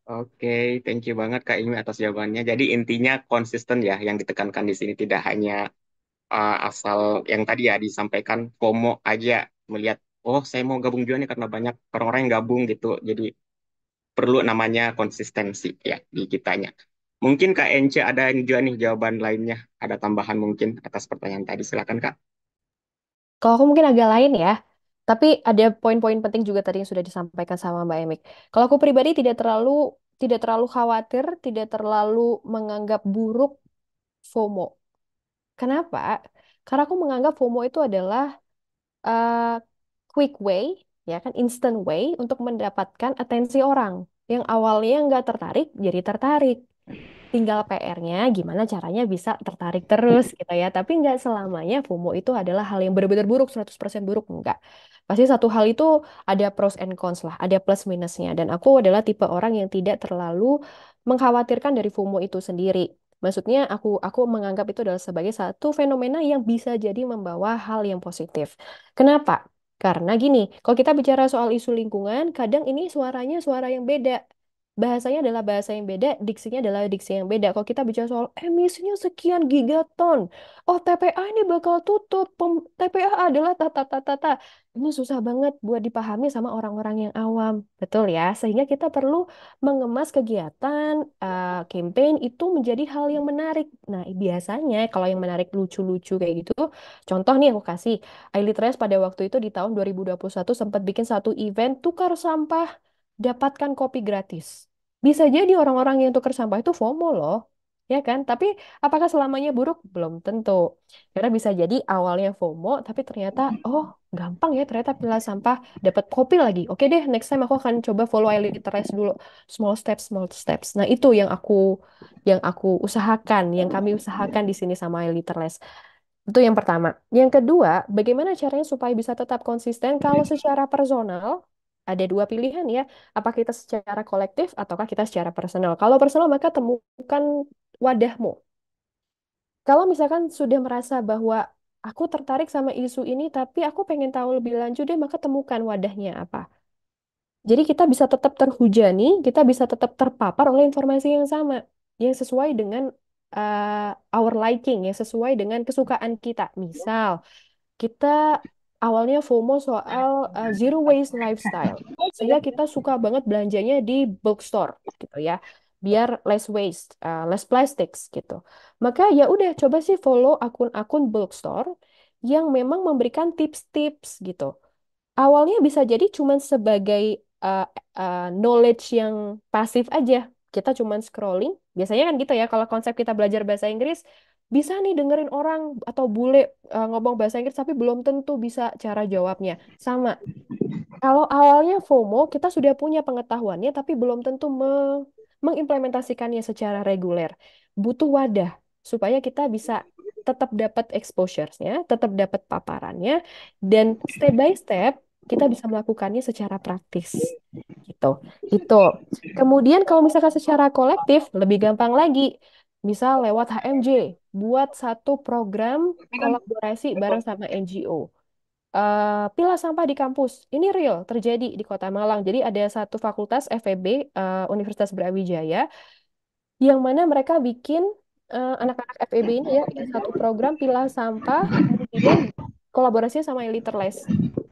Oke, okay, thank you banget Kak Imi atas jawabannya. Jadi intinya konsisten ya yang ditekankan di sini tidak hanya uh, asal yang tadi ya disampaikan komo aja melihat oh saya mau gabung juga nih karena banyak orang-orang yang gabung gitu jadi perlu namanya konsistensi ya di kitanya mungkin kak Ence ada yang juga nih jawaban lainnya ada tambahan mungkin atas pertanyaan tadi silakan kak kalau aku mungkin agak lain ya tapi ada poin-poin penting juga tadi yang sudah disampaikan sama Mbak Emik. Kalau aku pribadi tidak terlalu tidak terlalu khawatir, tidak terlalu menganggap buruk FOMO. Kenapa? Karena aku menganggap FOMO itu adalah uh, quick way, ya kan, instant way untuk mendapatkan atensi orang yang awalnya nggak tertarik jadi tertarik. Tinggal PR-nya gimana caranya bisa tertarik terus gitu ya. Tapi nggak selamanya FOMO itu adalah hal yang benar-benar buruk, 100% buruk, nggak. Pasti satu hal itu ada pros and cons lah, ada plus minusnya. Dan aku adalah tipe orang yang tidak terlalu mengkhawatirkan dari FOMO itu sendiri. Maksudnya aku aku menganggap itu adalah sebagai satu fenomena yang bisa jadi membawa hal yang positif. Kenapa? Karena gini, kalau kita bicara soal isu lingkungan, kadang ini suaranya suara yang beda bahasanya adalah bahasa yang beda, diksinya adalah diksi yang beda. Kalau kita bicara soal emisinya sekian gigaton, oh TPA ini bakal tutup, Pem TPA adalah tata tata tata. Ini susah banget buat dipahami sama orang-orang yang awam, betul ya? Sehingga kita perlu mengemas kegiatan, uh, campaign itu menjadi hal yang menarik. Nah, biasanya kalau yang menarik lucu-lucu kayak gitu, contoh nih aku kasih, Ailitres pada waktu itu di tahun 2021 sempat bikin satu event tukar sampah dapatkan kopi gratis. Bisa jadi orang-orang yang tukar sampah itu FOMO loh, ya kan? Tapi apakah selamanya buruk? Belum tentu. Karena bisa jadi awalnya FOMO, tapi ternyata, oh gampang ya ternyata pilih sampah dapat kopi lagi. Oke deh, next time aku akan coba follow Eliterace dulu. Small steps, small steps. Nah itu yang aku yang aku usahakan, yang kami usahakan di sini sama Eliterace. Itu yang pertama. Yang kedua, bagaimana caranya supaya bisa tetap konsisten kalau secara personal ada dua pilihan ya, apa kita secara kolektif ataukah kita secara personal. Kalau personal maka temukan wadahmu. Kalau misalkan sudah merasa bahwa aku tertarik sama isu ini tapi aku pengen tahu lebih lanjut deh maka temukan wadahnya apa. Jadi kita bisa tetap terhujani, kita bisa tetap terpapar oleh informasi yang sama, yang sesuai dengan uh, our liking, yang sesuai dengan kesukaan kita. Misal, kita awalnya FOMO soal uh, zero waste lifestyle. Sehingga kita suka banget belanjanya di bookstore gitu ya biar less waste, uh, less plastics gitu. Maka ya udah coba sih follow akun-akun bookstore yang memang memberikan tips-tips gitu. Awalnya bisa jadi cuman sebagai uh, uh, knowledge yang pasif aja. Kita cuman scrolling. Biasanya kan gitu ya kalau konsep kita belajar bahasa Inggris, bisa nih dengerin orang atau bule uh, ngomong bahasa Inggris tapi belum tentu bisa cara jawabnya. Sama. Kalau awalnya FOMO kita sudah punya pengetahuannya tapi belum tentu me mengimplementasikannya secara reguler. Butuh wadah supaya kita bisa tetap dapat exposure-nya, tetap dapat paparannya dan step by step kita bisa melakukannya secara praktis gitu itu kemudian kalau misalkan secara kolektif lebih gampang lagi bisa lewat HMJ, buat satu program kan kolaborasi bareng sama NGO. Uh, eh, pilah sampah di kampus. Ini real, terjadi di Kota Malang. Jadi ada satu fakultas FEB, uh, eh, Universitas Brawijaya, yang mana mereka bikin anak eh, anak-anak FEB ini ya satu program pilah sampah kemudian kolaborasinya sama Eliterless.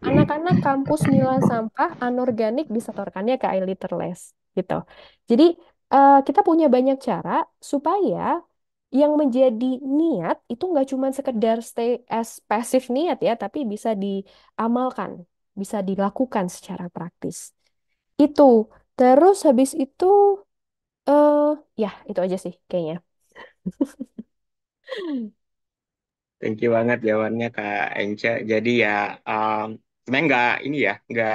Anak-anak kampus milah sampah anorganik disetorkannya ke Eliterless gitu. Jadi uh, kita punya banyak cara supaya yang menjadi niat itu nggak cuma sekedar stay as passive niat ya, tapi bisa diamalkan, bisa dilakukan secara praktis. Itu. Terus habis itu, eh ya itu aja sih kayaknya. Thank you banget jawabannya Kak Enca. Jadi ya, um, sebenarnya nggak ini ya, nggak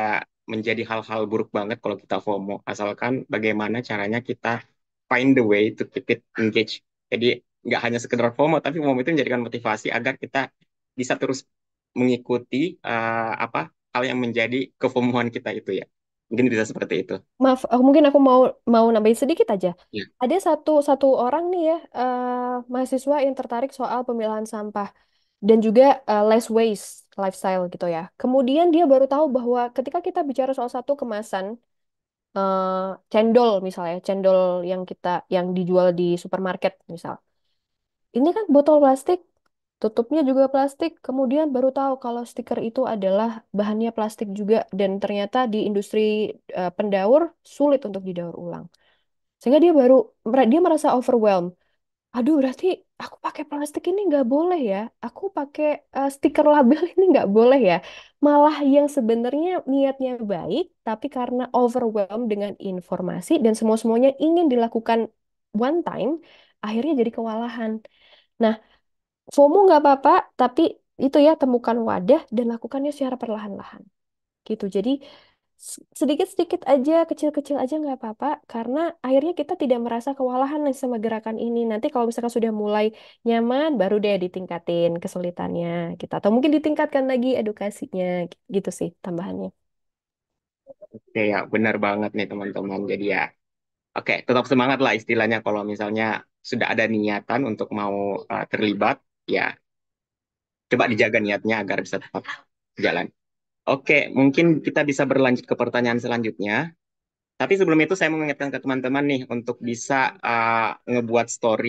menjadi hal-hal buruk banget kalau kita FOMO asalkan bagaimana caranya kita find the way to keep it engaged jadi nggak hanya sekedar FOMO tapi FOMO itu menjadikan motivasi agar kita bisa terus mengikuti uh, apa hal yang menjadi kefomohan kita itu ya mungkin bisa seperti itu. Maaf, aku mungkin aku mau mau nambahin sedikit aja. Ya. Ada satu satu orang nih ya uh, mahasiswa yang tertarik soal pemilahan sampah dan juga uh, less waste lifestyle gitu ya. Kemudian dia baru tahu bahwa ketika kita bicara soal satu kemasan uh, cendol misalnya, cendol yang kita yang dijual di supermarket misal. Ini kan botol plastik, tutupnya juga plastik. Kemudian baru tahu kalau stiker itu adalah bahannya plastik juga dan ternyata di industri uh, pendaur sulit untuk didaur ulang. Sehingga dia baru dia merasa overwhelmed. Aduh, berarti aku pakai plastik ini nggak boleh ya, aku pakai uh, stiker label ini nggak boleh ya. Malah yang sebenarnya niatnya baik, tapi karena overwhelm dengan informasi dan semua-semuanya ingin dilakukan one time, akhirnya jadi kewalahan. Nah, FOMO nggak apa-apa, tapi itu ya temukan wadah dan lakukannya secara perlahan-lahan. Gitu. Jadi sedikit-sedikit aja, kecil-kecil aja nggak apa-apa, karena akhirnya kita tidak merasa kewalahan sama gerakan ini. Nanti kalau misalkan sudah mulai nyaman, baru deh ditingkatin kesulitannya kita. Gitu. Atau mungkin ditingkatkan lagi edukasinya, gitu sih tambahannya. Oke ya, benar banget nih teman-teman. Jadi ya, oke tetap semangat lah istilahnya kalau misalnya sudah ada niatan untuk mau uh, terlibat, ya coba dijaga niatnya agar bisa tetap jalan. Oke, mungkin kita bisa berlanjut ke pertanyaan selanjutnya. Tapi sebelum itu saya mengingatkan ke teman-teman nih untuk bisa uh, ngebuat story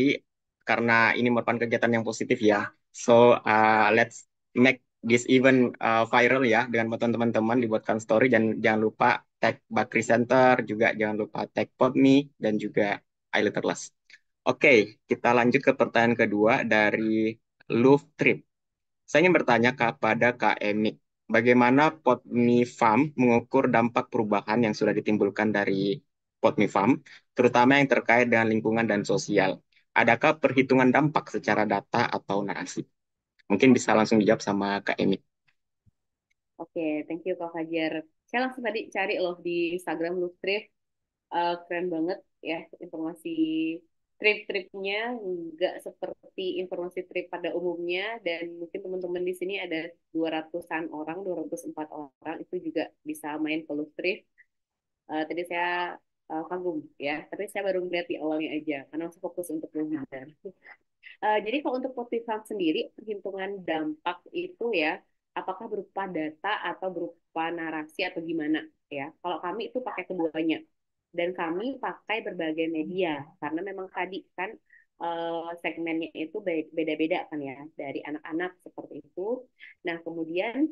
karena ini merupakan kegiatan yang positif ya. So uh, let's make this event uh, eh, viral ya dengan buat teman-teman dibuatkan story dan jangan lupa tag Bakri Center juga jangan lupa tag Podme dan juga iLetterless. Oke, kita lanjut ke pertanyaan kedua dari Love Trip. Saya ingin bertanya kepada Kak Emik bagaimana POTMI Farm mengukur dampak perubahan yang sudah ditimbulkan dari POTMI Farm, terutama yang terkait dengan lingkungan dan sosial. Adakah perhitungan dampak secara data atau narasi? Mungkin bisa langsung dijawab sama Kak Emi. Oke, okay, thank you Kak Fajar. Saya langsung tadi cari loh di Instagram Luttrif. Uh, eh, keren banget ya informasi trip-tripnya nggak seperti informasi trip pada umumnya dan mungkin teman-teman di sini ada 200-an orang, 204 orang itu juga bisa main ke trip. Uh, tadi saya uh, kagum ya, tapi saya baru melihat di awalnya aja karena saya fokus untuk webinar. Uh, eh, jadi kalau untuk Potifam sendiri perhitungan dampak itu ya apakah berupa data atau berupa narasi atau gimana ya. Kalau kami itu pakai keduanya dan kami pakai berbagai media karena memang tadi kan uh, segmennya itu beda-beda kan ya dari anak-anak seperti itu. Nah kemudian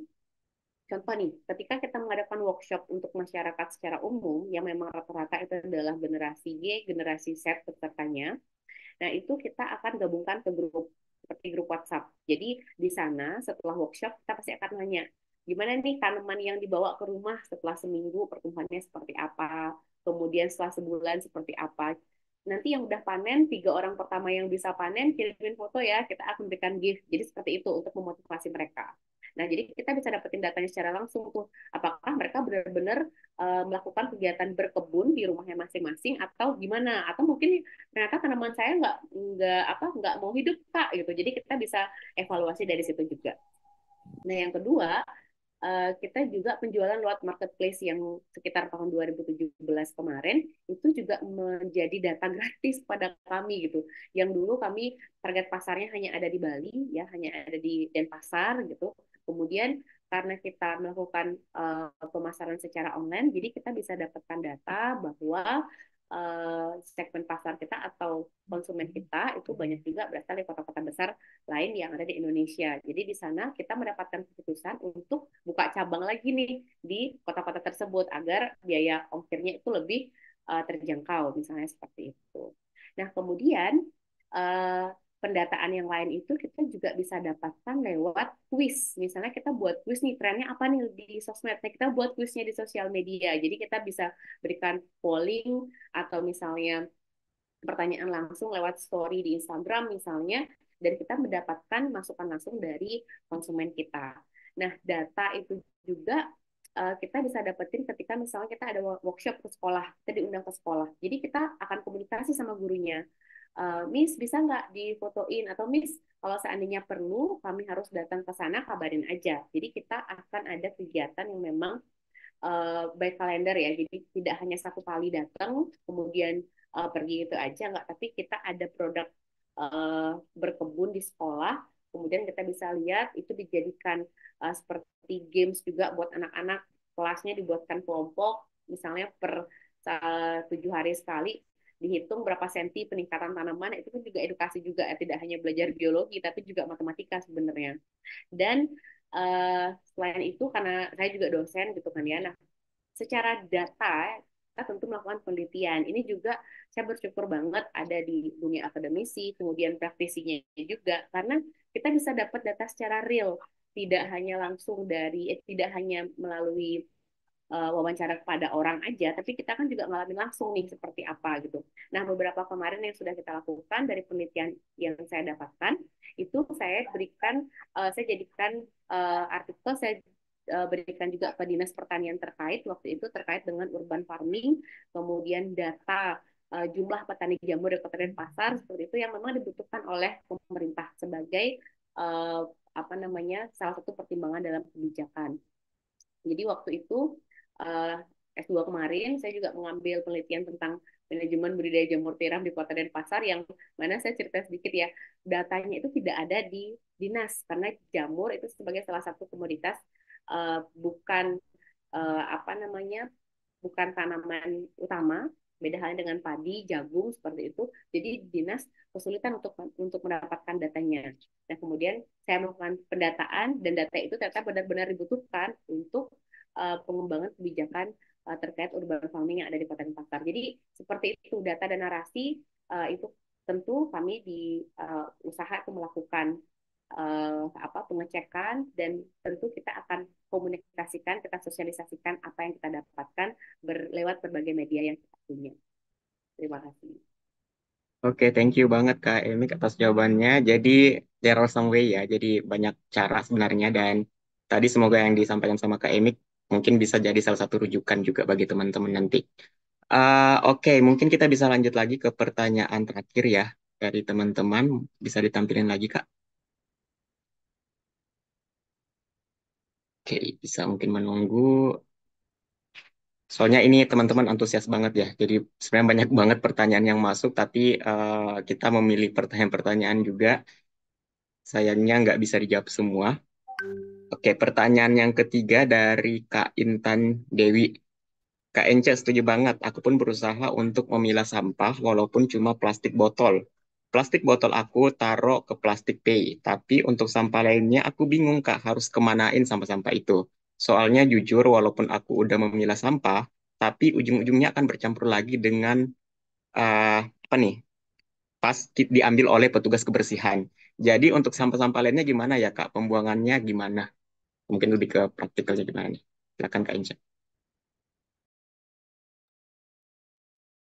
contoh nih ketika kita mengadakan workshop untuk masyarakat secara umum yang memang rata-rata itu adalah generasi Y, generasi Z pesertanya. Nah itu kita akan gabungkan ke grup seperti grup WhatsApp. Jadi di sana setelah workshop kita pasti akan nanya gimana nih tanaman yang dibawa ke rumah setelah seminggu pertumbuhannya seperti apa kemudian setelah sebulan seperti apa. Nanti yang udah panen, tiga orang pertama yang bisa panen, kirimin foto ya, kita akan berikan gift. Jadi seperti itu untuk memotivasi mereka. Nah, jadi kita bisa dapetin datanya secara langsung tuh. Apakah mereka benar-benar uh, melakukan kegiatan berkebun di rumahnya masing-masing atau gimana? Atau mungkin ternyata tanaman saya nggak nggak apa nggak mau hidup kak gitu. Jadi kita bisa evaluasi dari situ juga. Nah, yang kedua Eh, kita juga penjualan lewat marketplace yang sekitar tahun 2017 kemarin itu juga menjadi data gratis pada kami gitu. Yang dulu kami target pasarnya hanya ada di Bali ya, hanya ada di Denpasar gitu. Kemudian karena kita melakukan uh, pemasaran secara online, jadi kita bisa dapatkan data bahwa uh, eh, segmen pasar kita atau konsumen hmm. kita itu banyak juga berasal dari kota-kota besar lain yang ada di Indonesia. Jadi di sana kita mendapatkan keputusan untuk buka cabang lagi nih di kota-kota tersebut agar biaya ongkirnya itu lebih uh, terjangkau, misalnya seperti itu. Nah kemudian uh, pendataan yang lain itu kita juga bisa dapatkan lewat quiz. Misalnya kita buat kuis nih, trennya apa nih di sosmed? Nah, kita buat kuisnya di sosial media. Jadi kita bisa berikan polling atau misalnya pertanyaan langsung lewat story di Instagram misalnya, dan kita mendapatkan masukan langsung dari konsumen kita. Nah, data itu juga eh, kita bisa dapetin ketika misalnya kita ada workshop ke sekolah, kita diundang ke sekolah. Jadi kita akan komunikasi sama gurunya. Eh, Miss bisa nggak difotoin atau Miss kalau seandainya perlu kami harus datang ke sana kabarin aja. Jadi kita akan ada kegiatan yang memang uh, by kalender ya. Jadi tidak hanya satu kali datang kemudian uh, pergi itu aja nggak, tapi kita ada produk uh, berkebun di sekolah. Kemudian kita bisa lihat itu dijadikan uh, seperti games juga buat anak-anak kelasnya dibuatkan kelompok misalnya per tujuh hari sekali dihitung berapa senti peningkatan tanaman itu kan juga edukasi juga ya, tidak hanya belajar biologi tapi juga matematika sebenarnya dan uh, selain itu karena saya juga dosen gitu kan ya nah secara data kita tentu melakukan penelitian. Ini juga saya bersyukur banget ada di dunia akademisi, kemudian praktisinya juga, karena kita bisa dapat data secara real, tidak hanya langsung dari, eh, tidak hanya melalui Eh, wawancara kepada orang aja, tapi kita kan juga ngalamin langsung nih seperti apa gitu. Nah, beberapa kemarin yang sudah kita lakukan dari penelitian yang saya dapatkan, itu saya berikan, uh, saya jadikan uh, artikel, saya berikan juga ke dinas pertanian terkait waktu itu terkait dengan urban farming, kemudian data jumlah petani jamur di kota Pasar seperti itu yang memang dibutuhkan oleh pemerintah sebagai apa namanya salah satu pertimbangan dalam kebijakan. Jadi waktu itu Eh, S2 kemarin saya juga mengambil penelitian tentang manajemen budidaya jamur tiram di Kota Denpasar yang mana saya cerita sedikit ya datanya itu tidak ada di dinas karena jamur itu sebagai salah satu komoditas uh, bukan uh, apa namanya bukan tanaman utama beda halnya dengan padi, jagung seperti itu. Jadi dinas kesulitan untuk untuk mendapatkan datanya. dan kemudian saya melakukan pendataan dan data itu ternyata benar-benar dibutuhkan untuk uh, pengembangan kebijakan uh, terkait urban farming yang ada di Kabupaten Pasar. Jadi seperti itu data dan narasi uh, itu tentu kami di uh, usaha itu melakukan uh, apa pengecekan dan tentu kita akan komunikasikan, kita sosialisasikan apa yang kita dapatkan berlewat berbagai media yang kita punya. Terima kasih. Oke, okay, thank you banget Kak Emik atas jawabannya. Jadi there are some way ya, jadi banyak cara sebenarnya dan tadi semoga yang disampaikan sama Kak Emik mungkin bisa jadi salah satu rujukan juga bagi teman-teman nanti. Uh, Oke, okay, mungkin kita bisa lanjut lagi ke pertanyaan terakhir ya dari teman-teman. Bisa ditampilkan lagi, Kak. Oke, okay, bisa mungkin menunggu. Soalnya ini teman-teman antusias banget ya. Jadi sebenarnya banyak banget pertanyaan yang masuk, tapi uh, kita memilih pertanyaan-pertanyaan juga. Sayangnya nggak bisa dijawab semua. Oke, pertanyaan yang ketiga dari Kak Intan Dewi. Kak Ence setuju banget, aku pun berusaha untuk memilah sampah walaupun cuma plastik botol. Plastik botol aku taruh ke plastik pay, tapi untuk sampah lainnya aku bingung Kak harus kemanain sampah-sampah itu. Soalnya jujur walaupun aku udah memilah sampah, tapi ujung-ujungnya akan bercampur lagi dengan uh, apa nih? Pas diambil oleh petugas kebersihan. Jadi untuk sampah-sampah lainnya gimana ya Kak? Pembuangannya gimana? mungkin lebih ke praktikalnya gimana nih silakan Kak Inca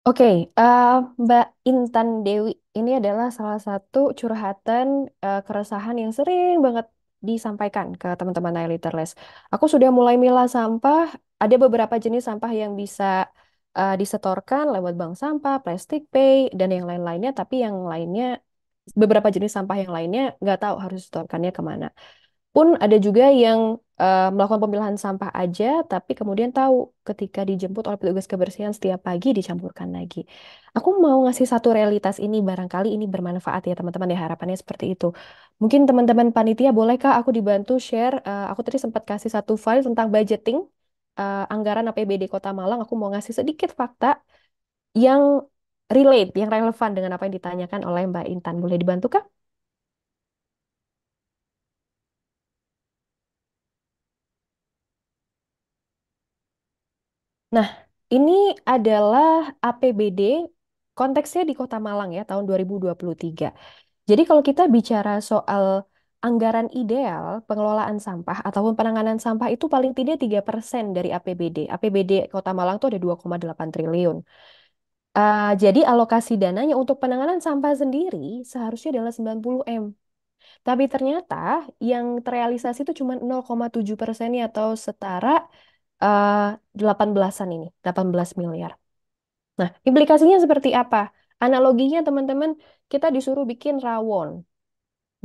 Oke, uh, Mbak Intan Dewi ini adalah salah satu curhatan uh, keresahan yang sering banget disampaikan ke teman-teman literless. Aku sudah mulai milah sampah. Ada beberapa jenis sampah yang bisa uh, disetorkan lewat bank sampah, plastik pay, dan yang lain-lainnya. Tapi yang lainnya, beberapa jenis sampah yang lainnya nggak tahu harus disetorkannya kemana pun ada juga yang uh, melakukan pemilahan sampah aja, tapi kemudian tahu ketika dijemput oleh petugas kebersihan setiap pagi dicampurkan lagi. Aku mau ngasih satu realitas ini, barangkali ini bermanfaat ya teman-teman ya, harapannya seperti itu. Mungkin teman-teman panitia, bolehkah aku dibantu share, uh, aku tadi sempat kasih satu file tentang budgeting, uh, anggaran APBD Kota Malang, aku mau ngasih sedikit fakta yang relate, yang relevan dengan apa yang ditanyakan oleh Mbak Intan. Boleh dibantu kah? Nah, ini adalah APBD, konteksnya di Kota Malang ya, tahun 2023. Jadi kalau kita bicara soal anggaran ideal pengelolaan sampah ataupun penanganan sampah itu paling tidak tiga persen dari APBD. APBD Kota Malang itu ada 2,8 triliun. Uh, jadi alokasi dananya untuk penanganan sampah sendiri seharusnya adalah 90 M. Tapi ternyata yang terrealisasi itu cuma 0,7 persennya atau setara Eh, delapan 18-an ini, belas miliar. Nah, implikasinya seperti apa? Analoginya teman-teman, kita disuruh bikin rawon.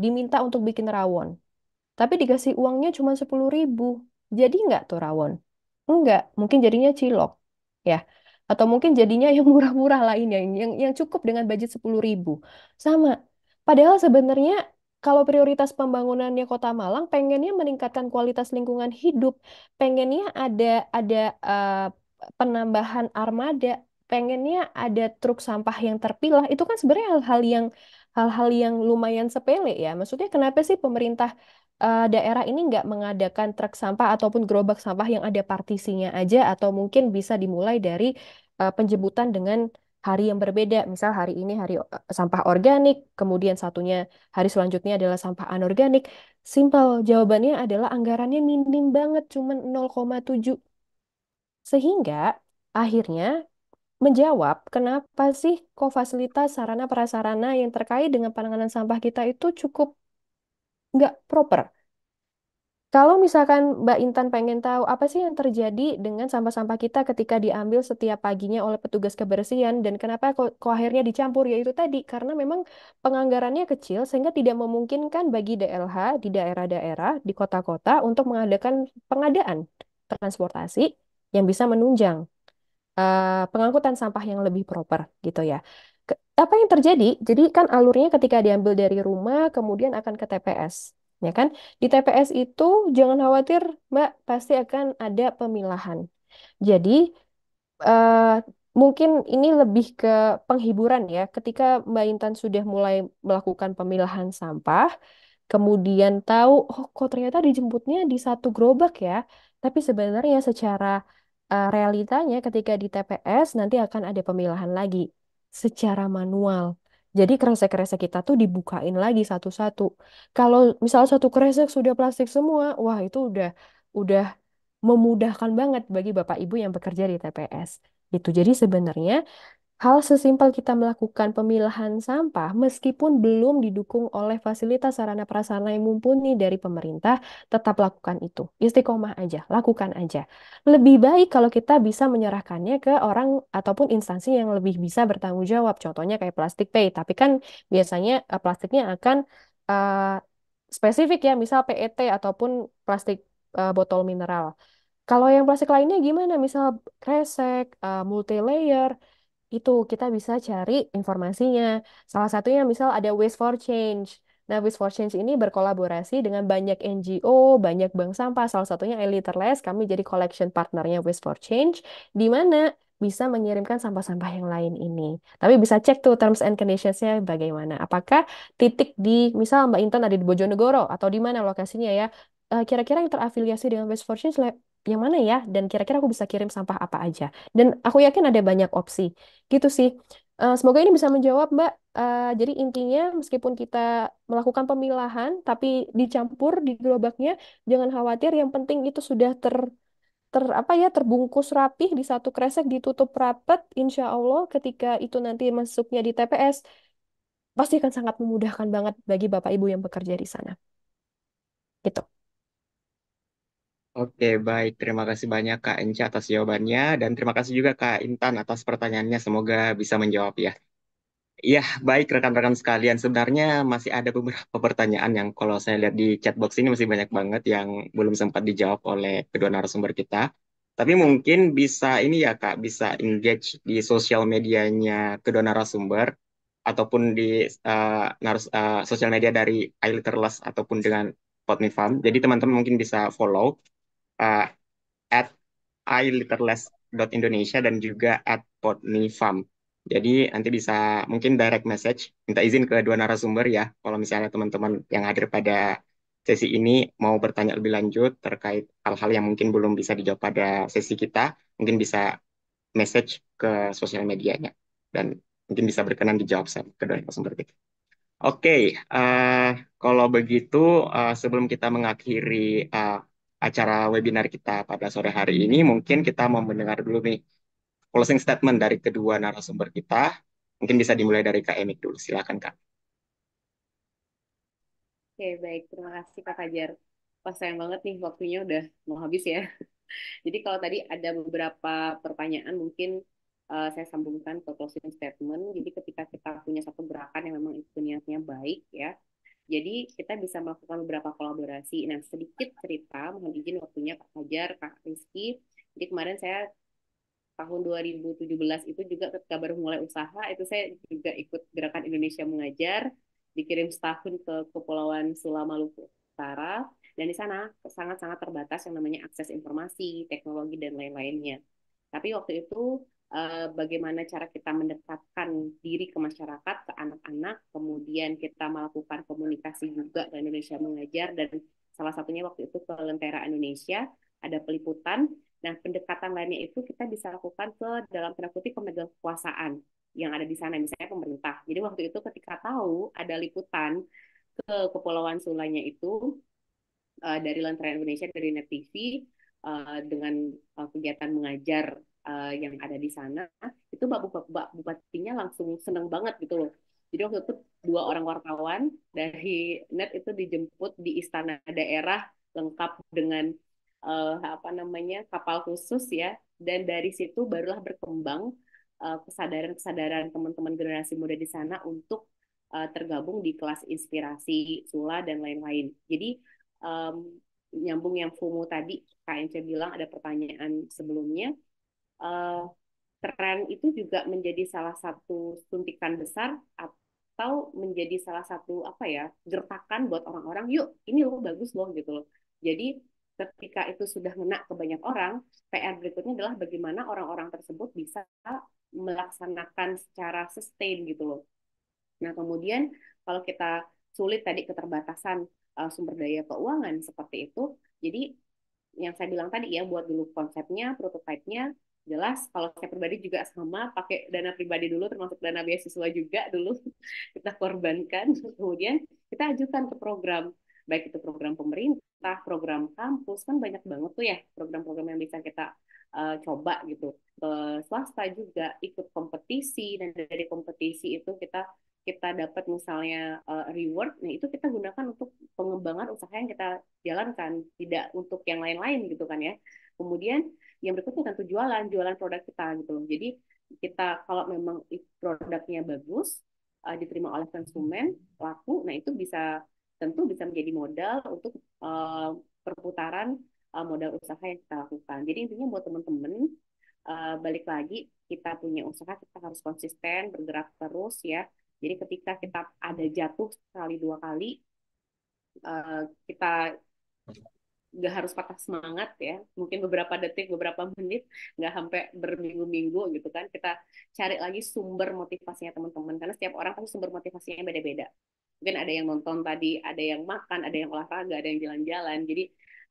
Diminta untuk bikin rawon. Tapi dikasih uangnya cuma sepuluh ribu. Jadi nggak tuh rawon? Enggak, mungkin jadinya cilok. ya Atau mungkin jadinya yang murah-murah lainnya, yang, yang cukup dengan budget sepuluh ribu. Sama, padahal sebenarnya kalau prioritas pembangunannya Kota Malang pengennya meningkatkan kualitas lingkungan hidup, pengennya ada ada uh, penambahan armada, pengennya ada truk sampah yang terpilah, itu kan sebenarnya hal-hal yang hal-hal yang lumayan sepele ya. Maksudnya kenapa sih pemerintah uh, daerah ini nggak mengadakan truk sampah ataupun gerobak sampah yang ada partisinya aja atau mungkin bisa dimulai dari uh, penjemputan dengan hari yang berbeda. Misal hari ini hari eh, sampah organik, kemudian satunya hari selanjutnya adalah sampah anorganik. Simpel, jawabannya adalah anggarannya minim banget, cuma 0,7. Sehingga akhirnya menjawab kenapa sih kofasilitas sarana prasarana yang terkait dengan penanganan sampah kita itu cukup nggak proper. Kalau misalkan Mbak Intan pengen tahu apa sih yang terjadi dengan sampah-sampah kita ketika diambil setiap paginya oleh petugas kebersihan dan kenapa kok, ko akhirnya dicampur yaitu tadi karena memang penganggarannya kecil sehingga tidak memungkinkan bagi DLH di daerah-daerah di kota-kota untuk mengadakan pengadaan transportasi yang bisa menunjang uh, pengangkutan sampah yang lebih proper gitu ya apa yang terjadi? Jadi kan alurnya ketika diambil dari rumah, kemudian akan ke TPS ya kan? Di TPS itu jangan khawatir, Mbak, pasti akan ada pemilahan. Jadi uh, mungkin ini lebih ke penghiburan ya. Ketika Mbak Intan sudah mulai melakukan pemilahan sampah, kemudian tahu, oh kok ternyata dijemputnya di satu gerobak ya. Tapi sebenarnya secara uh, realitanya ketika di TPS nanti akan ada pemilahan lagi secara manual. Jadi kresek-kresek kita tuh dibukain lagi satu-satu. Kalau misalnya satu kresek sudah plastik semua, wah itu udah udah memudahkan banget bagi Bapak Ibu yang bekerja di TPS. Itu jadi sebenarnya Hal sesimpel kita melakukan pemilahan sampah meskipun belum didukung oleh fasilitas sarana prasarana yang mumpuni dari pemerintah, tetap lakukan itu. Istiqomah aja, lakukan aja. Lebih baik kalau kita bisa menyerahkannya ke orang ataupun instansi yang lebih bisa bertanggung jawab. Contohnya kayak plastik pay, tapi kan biasanya eh, plastiknya akan uh, spesifik ya, misal PET ataupun plastik uh, botol mineral. Kalau yang plastik lainnya gimana? Misal kresek, multi layer, itu kita bisa cari informasinya. Salah satunya misal ada Waste for Change. Nah, Waste for Change ini berkolaborasi dengan banyak NGO, banyak bank sampah, salah satunya Eliterless, kami jadi collection partnernya Waste for Change, di mana bisa mengirimkan sampah-sampah yang lain ini. Tapi bisa cek tuh terms and conditions-nya bagaimana. Apakah titik di, misal Mbak Intan ada di Bojonegoro, atau di mana lokasinya ya, eh, kira-kira yang terafiliasi dengan Waste for Change yang mana ya dan kira-kira aku bisa kirim sampah apa aja dan aku yakin ada banyak opsi gitu sih uh, semoga ini bisa menjawab mbak uh, jadi intinya meskipun kita melakukan pemilahan tapi dicampur di gerobaknya jangan khawatir yang penting itu sudah ter ter apa ya terbungkus rapih di satu kresek ditutup rapat insya Allah ketika itu nanti masuknya di TPS pasti akan sangat memudahkan banget bagi bapak ibu yang bekerja di sana gitu Oke, baik. Terima kasih banyak Kak Enca atas jawabannya dan terima kasih juga Kak Intan atas pertanyaannya. Semoga bisa menjawab ya. Ya, baik rekan-rekan sekalian. Sebenarnya masih ada beberapa pertanyaan yang kalau saya lihat di chat box ini masih banyak banget yang belum sempat dijawab oleh kedua narasumber kita. Tapi mungkin bisa ini ya Kak, bisa engage di sosial medianya kedua narasumber ataupun di uh, uh, sosial media dari iLiterless ataupun dengan farm. Jadi teman-teman mungkin bisa follow uh, at iliterless.indonesia dan juga at podnifam. Jadi nanti bisa mungkin direct message, minta izin ke dua narasumber ya, kalau misalnya teman-teman yang hadir pada sesi ini mau bertanya lebih lanjut terkait hal-hal yang mungkin belum bisa dijawab pada sesi kita, mungkin bisa message ke sosial medianya dan mungkin bisa berkenan dijawab ke dua narasumber kita. Oke, okay, uh, eh, kalau begitu uh, sebelum kita mengakhiri uh, acara webinar kita pada sore hari ini, mungkin kita mau mendengar dulu nih closing statement dari kedua narasumber kita. Mungkin bisa dimulai dari Kak Emik dulu, silakan Kak. Oke, baik. Terima kasih Kak Fajar. Pas sayang banget nih waktunya udah mau habis ya. Jadi kalau tadi ada beberapa pertanyaan mungkin uh, saya sambungkan ke closing statement. Jadi ketika kita punya satu gerakan yang memang itu niatnya baik ya, jadi kita bisa melakukan beberapa kolaborasi. Nah, sedikit cerita, mohon izin waktunya Pak Fajar, Pak Rizky. Jadi kemarin saya tahun 2017 itu juga ketika baru mulai usaha, itu saya juga ikut Gerakan Indonesia Mengajar, dikirim setahun ke Kepulauan Sula Maluku Utara, dan di sana sangat-sangat terbatas yang namanya akses informasi, teknologi, dan lain-lainnya. Tapi waktu itu Eh, bagaimana cara kita mendekatkan diri ke masyarakat, ke anak-anak, kemudian kita melakukan komunikasi juga ke Indonesia Mengajar, dan salah satunya waktu itu ke Lentera Indonesia, ada peliputan. Nah, pendekatan lainnya itu kita bisa lakukan ke dalam tanda kutip pemegang kekuasaan yang ada di sana, misalnya pemerintah. Jadi waktu itu ketika tahu ada liputan ke Kepulauan Sulanya itu, eh, dari Lentera Indonesia, dari Net TV, eh, dengan kegiatan mengajar uh, yang ada di sana itu mbak bupatinya langsung seneng banget gitu loh jadi waktu itu dua orang wartawan dari net itu dijemput di istana daerah lengkap dengan uh, apa namanya kapal khusus ya dan dari situ barulah berkembang uh, kesadaran-kesadaran teman-teman generasi muda di sana untuk uh, tergabung di kelas inspirasi Sula dan lain-lain. Jadi um, nyambung yang FOMO tadi KMC bilang ada pertanyaan sebelumnya uh, tren itu juga menjadi salah satu suntikan besar atau menjadi salah satu apa ya gertakan buat orang-orang yuk ini lo bagus loh gitu loh jadi ketika itu sudah ngena ke banyak orang PR berikutnya adalah bagaimana orang-orang tersebut bisa melaksanakan secara sustain gitu loh nah kemudian kalau kita sulit tadi keterbatasan uh, sumber daya keuangan seperti itu. Jadi yang saya bilang tadi ya buat dulu konsepnya, prototipenya, jelas kalau saya pribadi juga sama pakai dana pribadi dulu termasuk dana beasiswa juga dulu kita korbankan kemudian kita ajukan ke program baik itu program pemerintah program kampus kan banyak banget tuh ya program-program yang bisa kita uh, coba gitu ke swasta juga ikut kompetisi dan dari kompetisi itu kita kita dapat misalnya eh, reward nah itu kita gunakan untuk pengembangan usaha yang kita jalankan tidak untuk yang lain-lain gitu kan ya kemudian yang berikutnya tentu jualan jualan produk kita gitu loh jadi kita kalau memang produknya bagus uh, diterima oleh konsumen laku nah itu bisa tentu bisa menjadi modal untuk uh, perputaran uh, modal usaha yang kita lakukan jadi intinya buat teman-teman uh, balik lagi kita punya usaha kita harus konsisten bergerak terus ya jadi ketika kita ada jatuh sekali dua kali uh, kita nggak harus patah semangat ya mungkin beberapa detik beberapa menit nggak sampai berminggu-minggu gitu kan kita cari lagi sumber motivasinya teman-teman karena setiap orang pasti sumber motivasinya beda-beda mungkin ada yang nonton tadi ada yang makan ada yang olahraga ada yang jalan-jalan jadi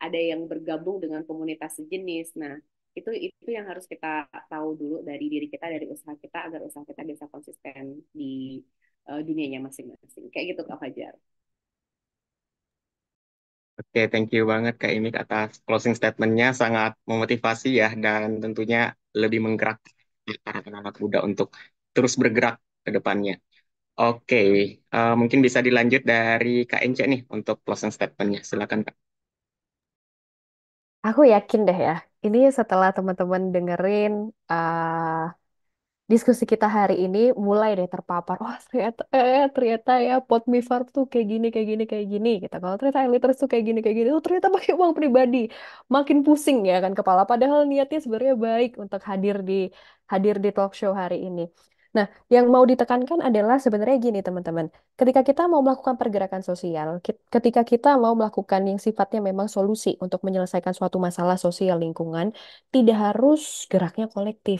ada yang bergabung dengan komunitas sejenis nah itu itu yang harus kita tahu dulu dari diri kita dari usaha kita agar usaha kita bisa konsisten di uh, dunianya masing-masing kayak gitu kak Fajar. Oke, thank you banget Kak Imik atas closing statement-nya sangat memotivasi ya dan tentunya lebih menggerak para anak muda untuk terus bergerak ke depannya. Oke, uh, mungkin bisa dilanjut dari Kak Ence nih untuk closing statement-nya. Silakan Kak. Aku yakin deh ya, ini setelah teman-teman dengerin uh, diskusi kita hari ini mulai deh terpapar. Oh, ternyata eh ternyata ya pot mifar tuh kayak gini kayak gini kayak gini Kita gitu. Kalau ternyata eliters tuh kayak gini kayak gini. Oh, ternyata pakai uang pribadi. Makin pusing ya kan kepala padahal niatnya sebenarnya baik untuk hadir di hadir di talk show hari ini. Nah, yang mau ditekankan adalah sebenarnya gini, teman-teman. Ketika kita mau melakukan pergerakan sosial, ketika kita mau melakukan yang sifatnya memang solusi untuk menyelesaikan suatu masalah sosial lingkungan, tidak harus geraknya kolektif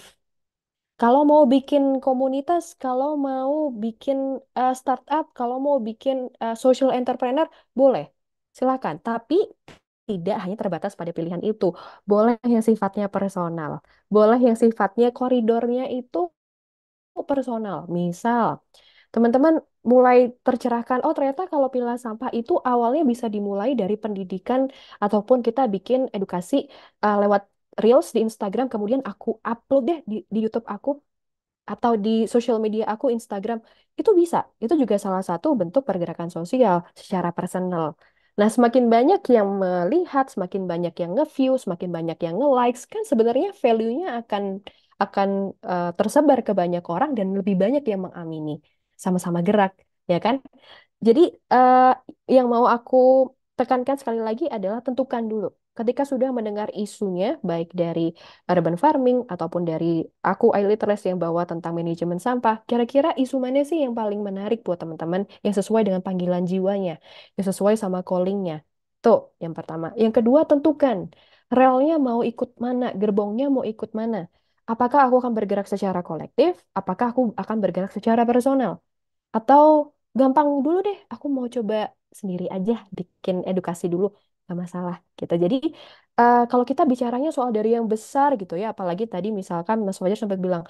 kalau mau bikin komunitas, kalau mau bikin uh, startup, kalau mau bikin uh, social entrepreneur, boleh. Silakan. Tapi tidak hanya terbatas pada pilihan itu. Boleh yang sifatnya personal. Boleh yang sifatnya koridornya itu personal. Misal, teman-teman mulai tercerahkan, oh ternyata kalau pilah sampah itu awalnya bisa dimulai dari pendidikan ataupun kita bikin edukasi uh, lewat reels di Instagram kemudian aku upload deh di, di YouTube aku atau di social media aku Instagram itu bisa itu juga salah satu bentuk pergerakan sosial secara personal nah semakin banyak yang melihat semakin banyak yang nge-view semakin banyak yang nge-likes kan sebenarnya value-nya akan akan uh, tersebar ke banyak orang dan lebih banyak yang mengamini sama-sama gerak ya kan jadi uh, yang mau aku tekankan sekali lagi adalah tentukan dulu ketika sudah mendengar isunya, baik dari urban farming ataupun dari aku iliteres yang bawa tentang manajemen sampah, kira-kira isu mana sih yang paling menarik buat teman-teman yang sesuai dengan panggilan jiwanya, yang sesuai sama callingnya? Tuh, yang pertama. Yang kedua, tentukan relnya mau ikut mana, gerbongnya mau ikut mana. Apakah aku akan bergerak secara kolektif? Apakah aku akan bergerak secara personal? Atau gampang dulu deh, aku mau coba sendiri aja bikin edukasi dulu Gak masalah kita gitu. Jadi uh, kalau kita bicaranya soal dari yang besar gitu ya, apalagi tadi misalkan Mas Fajar sempat bilang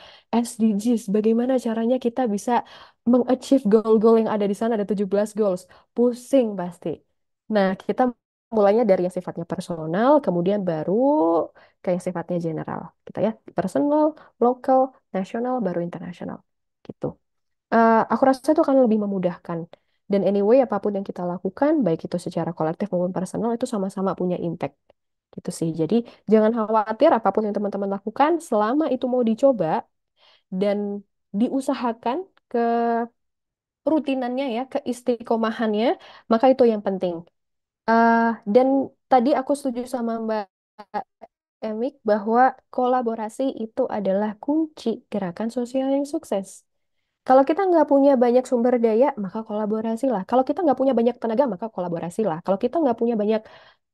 SDGs, bagaimana caranya kita bisa mengachieve goal-goal yang ada di sana ada 17 goals. Pusing pasti. Nah, kita mulainya dari yang sifatnya personal, kemudian baru kayak yang sifatnya general. Kita gitu ya, personal, lokal, nasional, baru internasional. Gitu. uh, aku rasa itu akan lebih memudahkan dan anyway, apapun yang kita lakukan, baik itu secara kolektif maupun personal, itu sama-sama punya impact. Gitu sih. Jadi jangan khawatir apapun yang teman-teman lakukan, selama itu mau dicoba dan diusahakan ke rutinannya ya, ke istiqomahannya, maka itu yang penting. Uh, dan tadi aku setuju sama Mbak Emik bahwa kolaborasi itu adalah kunci gerakan sosial yang sukses. Kalau kita nggak punya banyak sumber daya, maka kolaborasilah. Kalau kita nggak punya banyak tenaga, maka kolaborasilah. Kalau kita nggak punya banyak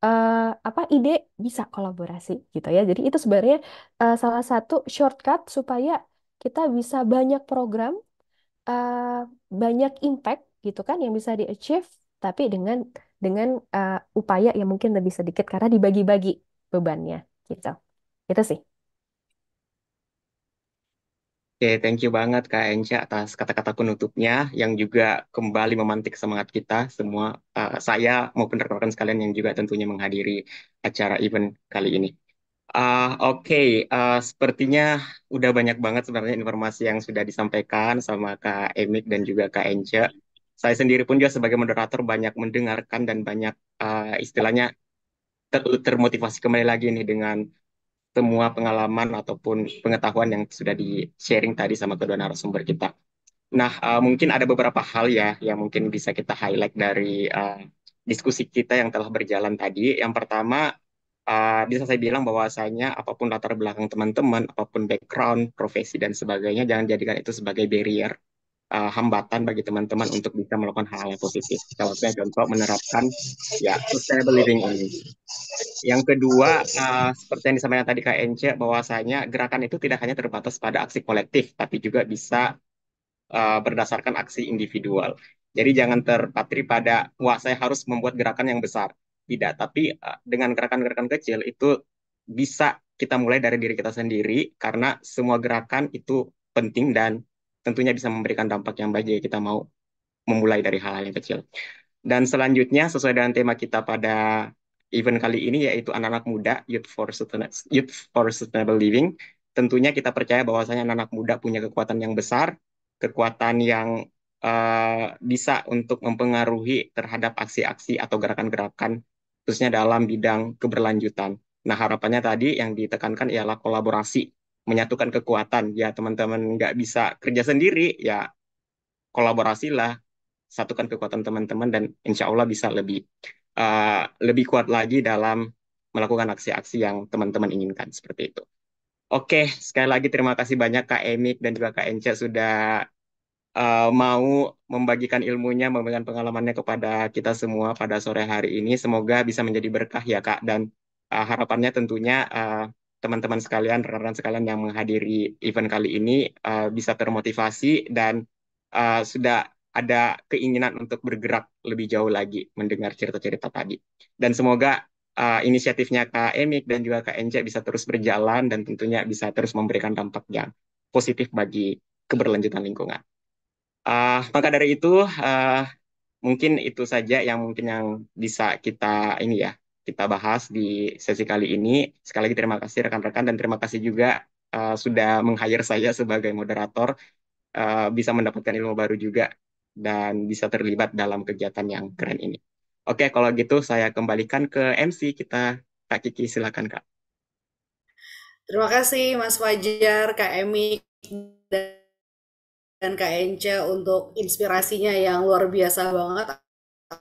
uh, apa ide, bisa kolaborasi gitu ya. Jadi itu sebenarnya uh, salah satu shortcut supaya kita bisa banyak program, uh, banyak impact gitu kan yang bisa di achieve, tapi dengan dengan upaya yang mungkin lebih sedikit karena dibagi-bagi bebannya gitu. Itu sih. Oke, thank you banget Kak Enca atas kata-kata penutupnya yang juga kembali memantik semangat kita semua, uh, saya maupun rekan-rekan sekalian yang juga tentunya menghadiri acara event kali ini. Uh, Oke, okay. uh, eh, sepertinya udah banyak banget sebenarnya informasi yang sudah disampaikan sama Kak Emik dan juga Kak Enca. Saya sendiri pun juga sebagai moderator banyak mendengarkan dan banyak uh, istilahnya ter termotivasi kembali lagi nih dengan semua pengalaman ataupun pengetahuan yang sudah di-sharing tadi sama kedua narasumber kita. Nah, uh, mungkin ada beberapa hal ya yang mungkin bisa kita highlight dari uh, diskusi kita yang telah berjalan tadi. Yang pertama, uh, bisa saya bilang bahwasanya apapun latar belakang teman-teman, apapun background, profesi, dan sebagainya, jangan jadikan itu sebagai barrier uh, hambatan bagi teman-teman untuk bisa melakukan hal-hal yang positif. Kalau saya contoh menerapkan ya sustainable living ini. Yang kedua, uh, seperti yang disampaikan tadi KNC bahwasanya gerakan itu tidak hanya terbatas pada aksi kolektif, tapi juga bisa uh, berdasarkan aksi individual. Jadi jangan terpatri pada wah saya harus membuat gerakan yang besar. Tidak, tapi uh, dengan gerakan-gerakan kecil itu bisa kita mulai dari diri kita sendiri karena semua gerakan itu penting dan tentunya bisa memberikan dampak yang baik jika kita mau memulai dari hal-hal yang kecil. Dan selanjutnya sesuai dengan tema kita pada event kali ini yaitu anak-anak muda Youth for Sustainable, Youth for Sustainable Living. Tentunya kita percaya bahwasanya anak-anak muda punya kekuatan yang besar, kekuatan yang uh, bisa untuk mempengaruhi terhadap aksi-aksi atau gerakan-gerakan khususnya dalam bidang keberlanjutan. Nah, harapannya tadi yang ditekankan ialah kolaborasi menyatukan kekuatan ya teman-teman nggak bisa kerja sendiri ya kolaborasilah satukan kekuatan teman-teman dan insya Allah bisa lebih uh, lebih kuat lagi dalam melakukan aksi-aksi yang teman-teman inginkan seperti itu. Oke sekali lagi terima kasih banyak Kak Emik dan juga Kak Enca sudah uh, mau membagikan ilmunya membagikan pengalamannya kepada kita semua pada sore hari ini semoga bisa menjadi berkah ya Kak dan uh, harapannya tentunya uh, teman-teman sekalian, rekan-rekan sekalian yang menghadiri event kali ini uh, bisa termotivasi dan uh, sudah ada keinginan untuk bergerak lebih jauh lagi mendengar cerita-cerita tadi. Dan semoga uh, inisiatifnya Kak Emik dan juga Kak Enja bisa terus berjalan dan tentunya bisa terus memberikan dampak yang positif bagi keberlanjutan lingkungan. Uh, maka dari itu, uh, mungkin itu saja yang mungkin yang bisa kita ini ya kita bahas di sesi kali ini. Sekali lagi terima kasih rekan-rekan dan terima kasih juga uh, sudah meng saya sebagai moderator uh, bisa mendapatkan ilmu baru juga dan bisa terlibat dalam kegiatan yang keren ini. Oke, kalau gitu saya kembalikan ke MC kita. Kak Kiki, silakan Kak. Terima kasih Mas Fajar, Kak Emi, dan Kak Ence untuk inspirasinya yang luar biasa banget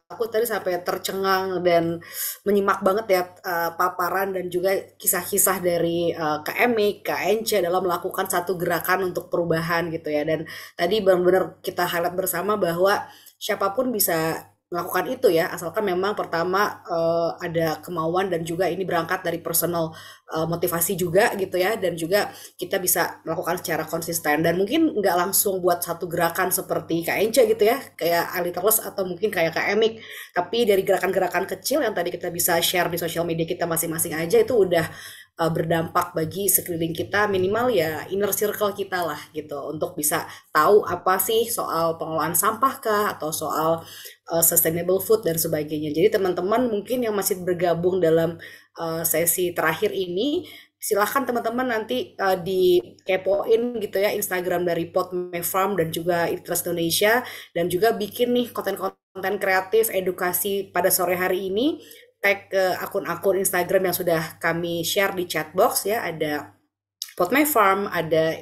aku tadi sampai tercengang dan menyimak banget ya uh, paparan dan juga kisah-kisah dari uh, eh, KMI, KNC dalam melakukan satu gerakan untuk perubahan gitu ya. Dan tadi benar-benar kita highlight bersama bahwa siapapun bisa melakukan itu ya asalkan memang pertama uh, ada kemauan dan juga ini berangkat dari personal uh, motivasi juga gitu ya dan juga kita bisa melakukan secara konsisten dan mungkin nggak langsung buat satu gerakan seperti KNC gitu ya kayak Aliterless atau mungkin kayak KMIK tapi dari gerakan-gerakan kecil yang tadi kita bisa share di sosial media kita masing-masing aja itu udah Eh, berdampak bagi sekeliling kita minimal ya inner circle kita lah gitu untuk bisa tahu apa sih soal pengelolaan sampah kah atau soal uh, sustainable food dan sebagainya. Jadi teman-teman mungkin yang masih bergabung dalam uh, sesi terakhir ini silahkan teman-teman nanti uh, dikepoin gitu ya Instagram dari Pot me Farm dan juga Interest Indonesia dan juga bikin nih konten-konten kreatif edukasi pada sore hari ini tag ke akun-akun Instagram yang sudah kami share di chat box ya ada Pot My Farm, ada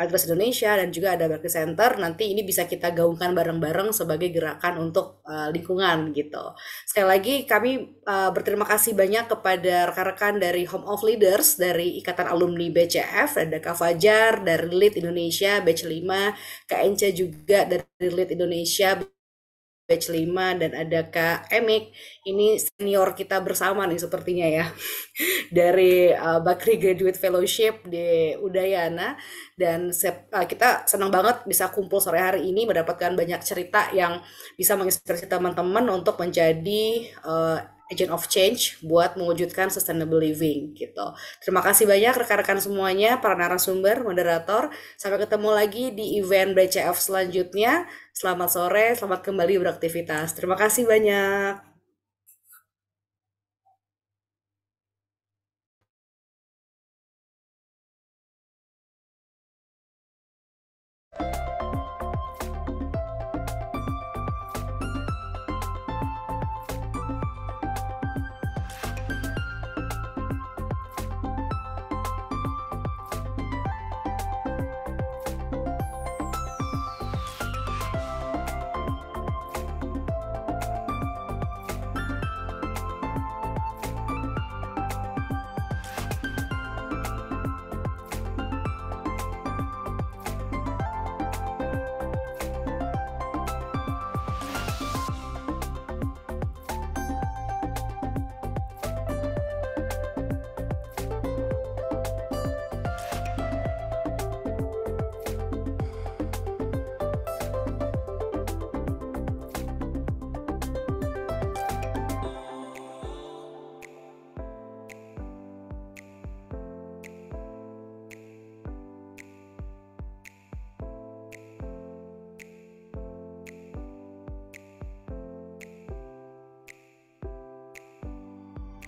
Address Indonesia dan juga ada Berkeley Center. Nanti ini bisa kita gaungkan bareng-bareng sebagai gerakan untuk uh, lingkungan gitu. Sekali lagi kami uh, berterima kasih banyak kepada rekan-rekan dari Home of Leaders dari Ikatan Alumni BCF, ada Kak Fajar dari Lead Indonesia, Batch 5, KNC juga dari Lead Indonesia, batch 5 dan ada Kak Emik. Ini senior kita bersama nih sepertinya ya. Dari uh, Bakri Graduate Fellowship di Udayana dan uh, kita senang banget bisa kumpul sore hari ini mendapatkan banyak cerita yang bisa menginspirasi teman-teman untuk menjadi uh, agent of change buat mewujudkan sustainable living gitu. Terima kasih banyak rekan-rekan semuanya, para narasumber, moderator. Sampai ketemu lagi di event BCF selanjutnya. Selamat sore, selamat kembali beraktivitas. Terima kasih banyak.